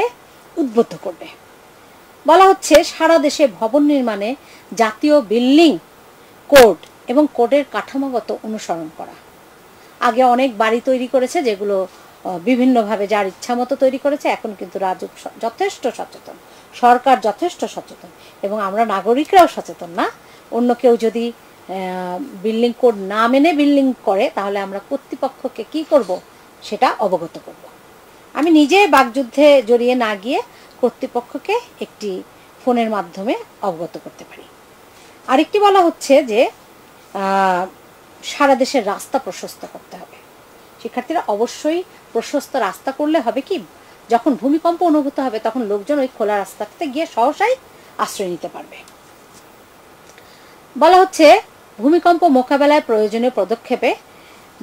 [SPEAKER 3] উদ্বুদ্ধ করবে বলা হচ্ছে সারা দেশে ভবন নির্মাণে জাতীয় বিল্ডিং কোড এবং কোডের কাঠামোগত অনুসরণ করা আগে অনেক বাড়ি তৈরি করেছে যেগুলো বিভিন্নভাবে যার ইচ্ছা মতো তৈরি করেছে এখন কিন্তু রাজুক যথেষ্ট সচেতন সরকার যথেষ্ট সচেতন এবং আমরা নাগরিকরাও সচেতন না অন্য কেউ যদি বিল্ডিং কোড না মেনে বিল্ডিং করে তাহলে আমরা কর্তৃপক্ষকে কি করব সেটা অবগত করব আমি নিজে বাগযুদ্ধে জড়িয়ে না গিয়ে কর্তৃপক্ষকে একটি ফোনের মাধ্যমে অবগত করতে পারি আরেকটি বলা হচ্ছে যে সারা দেশের রাস্তা প্রশস্ত করতে হবে শিক্ষার্থীরা অবশ্যই প্রশস্ত রাস্তা করলে হবে কি যখন ভূমিকম্প অনুভূত হবে তখন লোকজন ওই খোলা রাস্তাতে গিয়ে সহসাই আশ্রয় নিতে পারবে বলা হচ্ছে ভূমিকম্প মোকাবেলায় প্রয়োজনীয় পদক্ষেপে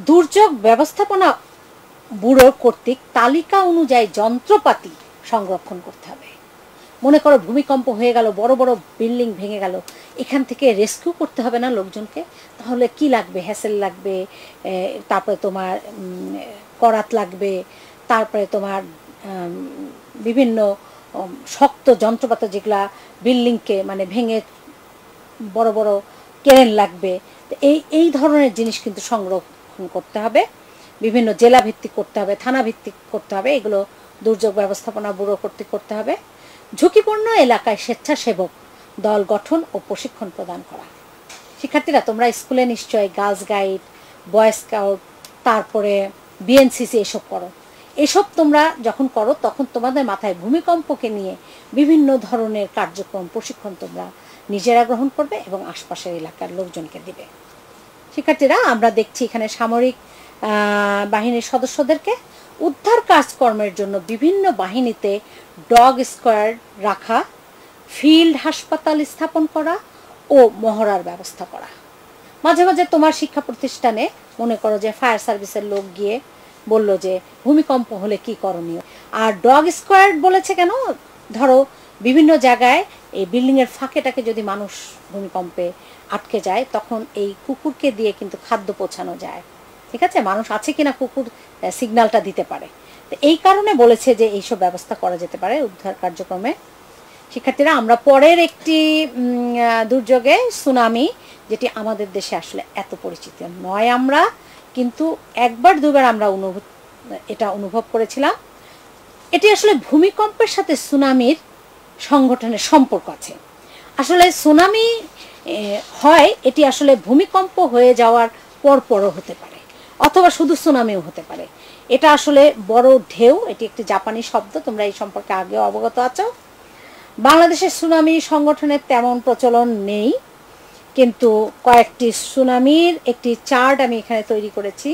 [SPEAKER 3] দুর্যোগ ব্যবস্থাপনা ব্যুরো কর্তৃক তালিকা অনুযায়ী যন্ত্রপাতি সংরক্ষণ করতে হবে মনে করো ভূমিকম্প হয়ে গেল বড় বড় বিল্ডিং ভেঙে গেল এখান থেকে রেস্কিউ করতে হবে না লোকজনকে তাহলে কি লাগবে হ্যাসেল লাগবে তারপরে তোমার করাত লাগবে তারপরে তোমার বিভিন্ন শক্ত যন্ত্রপাতি যেগুলা বিল্ডিংকে মানে ভেঙে বড় বড় কেরেন লাগবে এই এই ধরনের জিনিস কিন্তু সংরক্ষণ করতে হবে বিভিন্ন জেলা ভিত্তিক করতে হবে থানা ভিত্তিক করতে হবে এগুলো দুর্যোগ ব্যবস্থাপনা ব্যুরো কর্তৃক করতে হবে ঝুঁকিপূর্ণ এলাকায় স্বেচ্ছাসেবক দল গঠন ও প্রশিক্ষণ প্রদান করা শিক্ষার্থীরা তোমরা স্কুলে নিশ্চয়ই গার্লস গাইড বয় স্কাউট তারপরে বিএনসিসি এসব করো এসব তোমরা যখন করো তখন তোমাদের মাথায় ভূমিকম্পকে নিয়ে বিভিন্ন ধরনের কার্যক্রম প্রশিক্ষণ তোমরা নিজেরা গ্রহণ করবে এবং আশপাশের এলাকার লোকজনকে দিবে শিক্ষার্থীরা আমরা দেখছি এখানে সামরিক বাহিনীর সদস্যদেরকে উদ্ধার কাজকর্মের জন্য বিভিন্ন বাহিনীতে ডগ স্কোয়াড রাখা ফিল্ড হাসপাতাল স্থাপন করা ও মহড়ার ব্যবস্থা করা মাঝে মাঝে তোমার শিক্ষা প্রতিষ্ঠানে মনে করো যে ফায়ার সার্ভিসের লোক গিয়ে বলল যে ভূমিকম্প হলে কি করণীয় আর ডগ স্কোয়ার বলেছে কেন ধরো বিভিন্ন জায়গায় এই বিল্ডিংয়ের ফাঁকেটাকে যদি মানুষ ভূমিকম্পে আটকে যায় তখন এই কুকুরকে দিয়ে কিন্তু খাদ্য পৌঁছানো যায় ঠিক আছে মানুষ আছে কিনা কুকুর সিগন্যালটা দিতে পারে তো এই কারণে বলেছে যে এইসব ব্যবস্থা করা যেতে পারে উদ্ধার কার্যক্রমে শিক্ষার্থীরা আমরা পরের একটি দুর্যোগে সুনামি যেটি আমাদের দেশে আসলে এত পরিচিত নয় আমরা কিন্তু একবার দুবার আমরা অনুভূত এটা অনুভব করেছিলাম এটি আসলে ভূমিকম্পের সাথে সুনামির সংগঠনের সম্পর্ক আছে আসলে সুনামি হয় এটি আসলে ভূমিকম্প হয়ে যাওয়ার পরপরও হতে পারে অথবা শুধু সুনামিও হতে পারে এটা আসলে বড় ঢেউ এটি একটি জাপানি শব্দ তোমরা এই সম্পর্কে আগেও অবগত আছো বাংলাদেশের সুনামি সংগঠনের তেমন প্রচলন নেই কিন্তু কয়েকটি সুনামির একটি চার্ট আমি এখানে তৈরি করেছি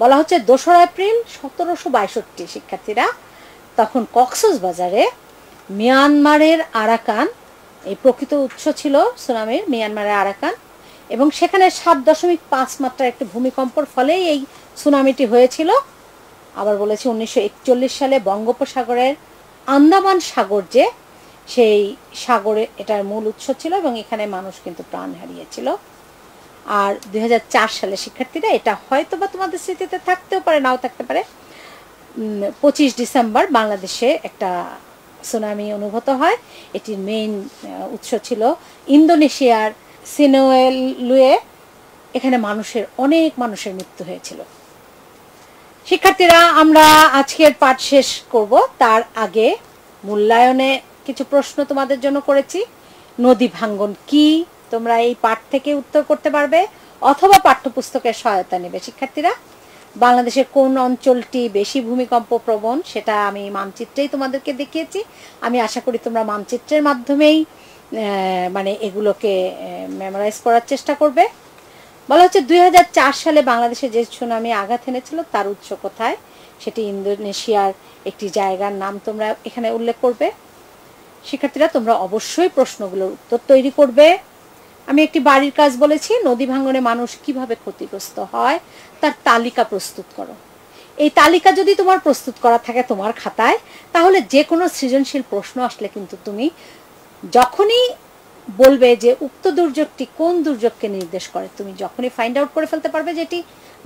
[SPEAKER 3] বলা হচ্ছে দোসরা এপ্রিল সতেরোশো বাইষট্টি শিক্ষার্থীরা তখন কক্সস বাজারে মিয়ানমারের আরাকান এই প্রকৃত উৎস ছিল সুনামির মিয়ানমারের আরাকান এবং সেখানে সাত দশমিক পাঁচ মাত্রার একটি ভূমিকম্পর ফলেই এই সুনামিটি হয়েছিল আবার বলেছি উনিশশো সালে বঙ্গোপসাগরের আন্দামান সাগর যে সেই সাগরে এটার মূল উৎস ছিল এবং এখানে মানুষ কিন্তু প্রাণ হারিয়েছিল আর দুই সালে শিক্ষার্থীরা এটা হয়তো বা তোমাদের স্মৃতিতে থাকতেও পারে নাও থাকতে পারে পঁচিশ ডিসেম্বর বাংলাদেশে একটা সুনামি অনুভূত হয় এটির মেইন উৎস ছিল ইন্দোনেশিয়ার সিনোয়েলুয়ে এখানে মানুষের অনেক মানুষের মৃত্যু হয়েছিল শিক্ষার্থীরা আমরা আজকের পাঠ শেষ করব তার আগে মূল্যায়নে কিছু প্রশ্ন তোমাদের জন্য করেছি নদী ভাঙ্গন কি তোমরা এই পাঠ থেকে উত্তর করতে পারবে অথবা পাঠ্যপুস্তকের সহায়তা নেবে শিক্ষার্থীরা বাংলাদেশের কোন অঞ্চলটি বেশি ভূমিকম্প প্রবণ সেটা আমি মানচিত্রেই তোমাদেরকে দেখিয়েছি আমি আশা করি তোমরা মানচিত্রের মাধ্যমেই মানে এগুলোকে মেমোরাইজ করার চেষ্টা করবে বলা হচ্ছে দুই সালে বাংলাদেশে যে সুনামি আঘাত এনেছিল তার উৎস কোথায় সেটি ইন্দোনেশিয়ার একটি জায়গার নাম তোমরা এখানে উল্লেখ করবে শিক্ষার্থীরা তোমরা অবশ্যই প্রশ্নগুলোর উত্তর তৈরি করবে আমি একটি বাড়ির কাজ বলেছি নদী ভাঙনে মানুষ কিভাবে ক্ষতিগ্রস্ত হয় তার তালিকা প্রস্তুত করো এই তালিকা যদি তোমার প্রস্তুত করা থাকে তোমার খাতায় তাহলে যে কোনো সৃজনশীল প্রশ্ন আসলে কিন্তু তুমি যখনই বলবে যে উক্ত দুর্যোগটি কোন দুর্যোগকে নির্দেশ করে তুমি যখনই ফাইন্ড আউট করে ফেলতে পারবে যেটি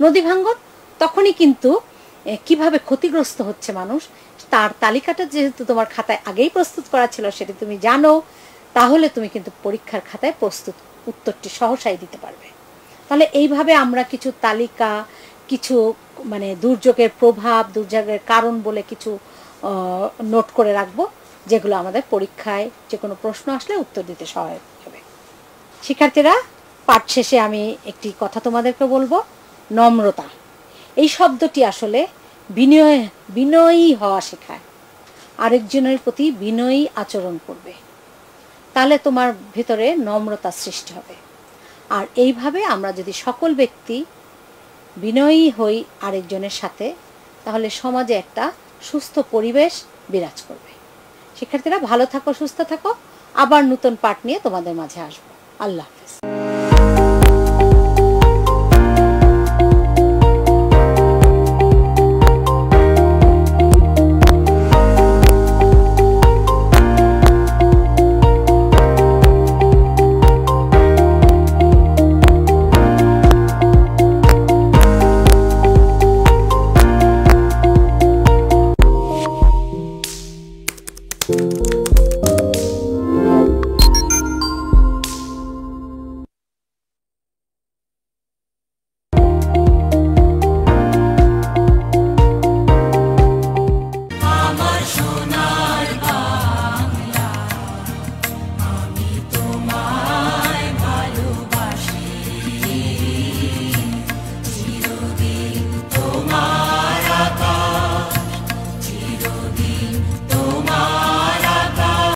[SPEAKER 3] নদী ভাঙ্গন তখনই কিন্তু কিভাবে ক্ষতিগ্রস্ত হচ্ছে মানুষ তার তালিকাটা যেহেতু তোমার খাতায় আগেই প্রস্তুত করা ছিল সেটি তুমি জানো তাহলে তুমি কিন্তু পরীক্ষার খাতায় প্রস্তুত উত্তরটি সহসাই দিতে পারবে তাহলে এইভাবে আমরা কিছু তালিকা কিছু মানে দুর্যোগের প্রভাব দুর্যোগের কারণ বলে কিছু নোট করে রাখবো যেগুলো আমাদের পরীক্ষায় যে কোনো প্রশ্ন আসলে উত্তর দিতে সহায়ক হবে শিক্ষার্থীরা পাঠ শেষে আমি একটি কথা তোমাদেরকে বলবো নম্রতা এই শব্দটি আসলে বিনয় বিনয়ী হওয়া শেখায় আরেকজনের প্রতি বিনয়ী আচরণ করবে তাহলে তোমার ভেতরে নম্রতা সৃষ্টি হবে আর এইভাবে আমরা যদি সকল ব্যক্তি বিনয়ী হই আরেকজনের সাথে তাহলে সমাজে একটা সুস্থ পরিবেশ বিরাজ করবে শিক্ষার্থীরা ভালো থাকো সুস্থ থাকো আবার নতুন পাঠ নিয়ে তোমাদের মাঝে আসবো আল্লাহ হাফিজ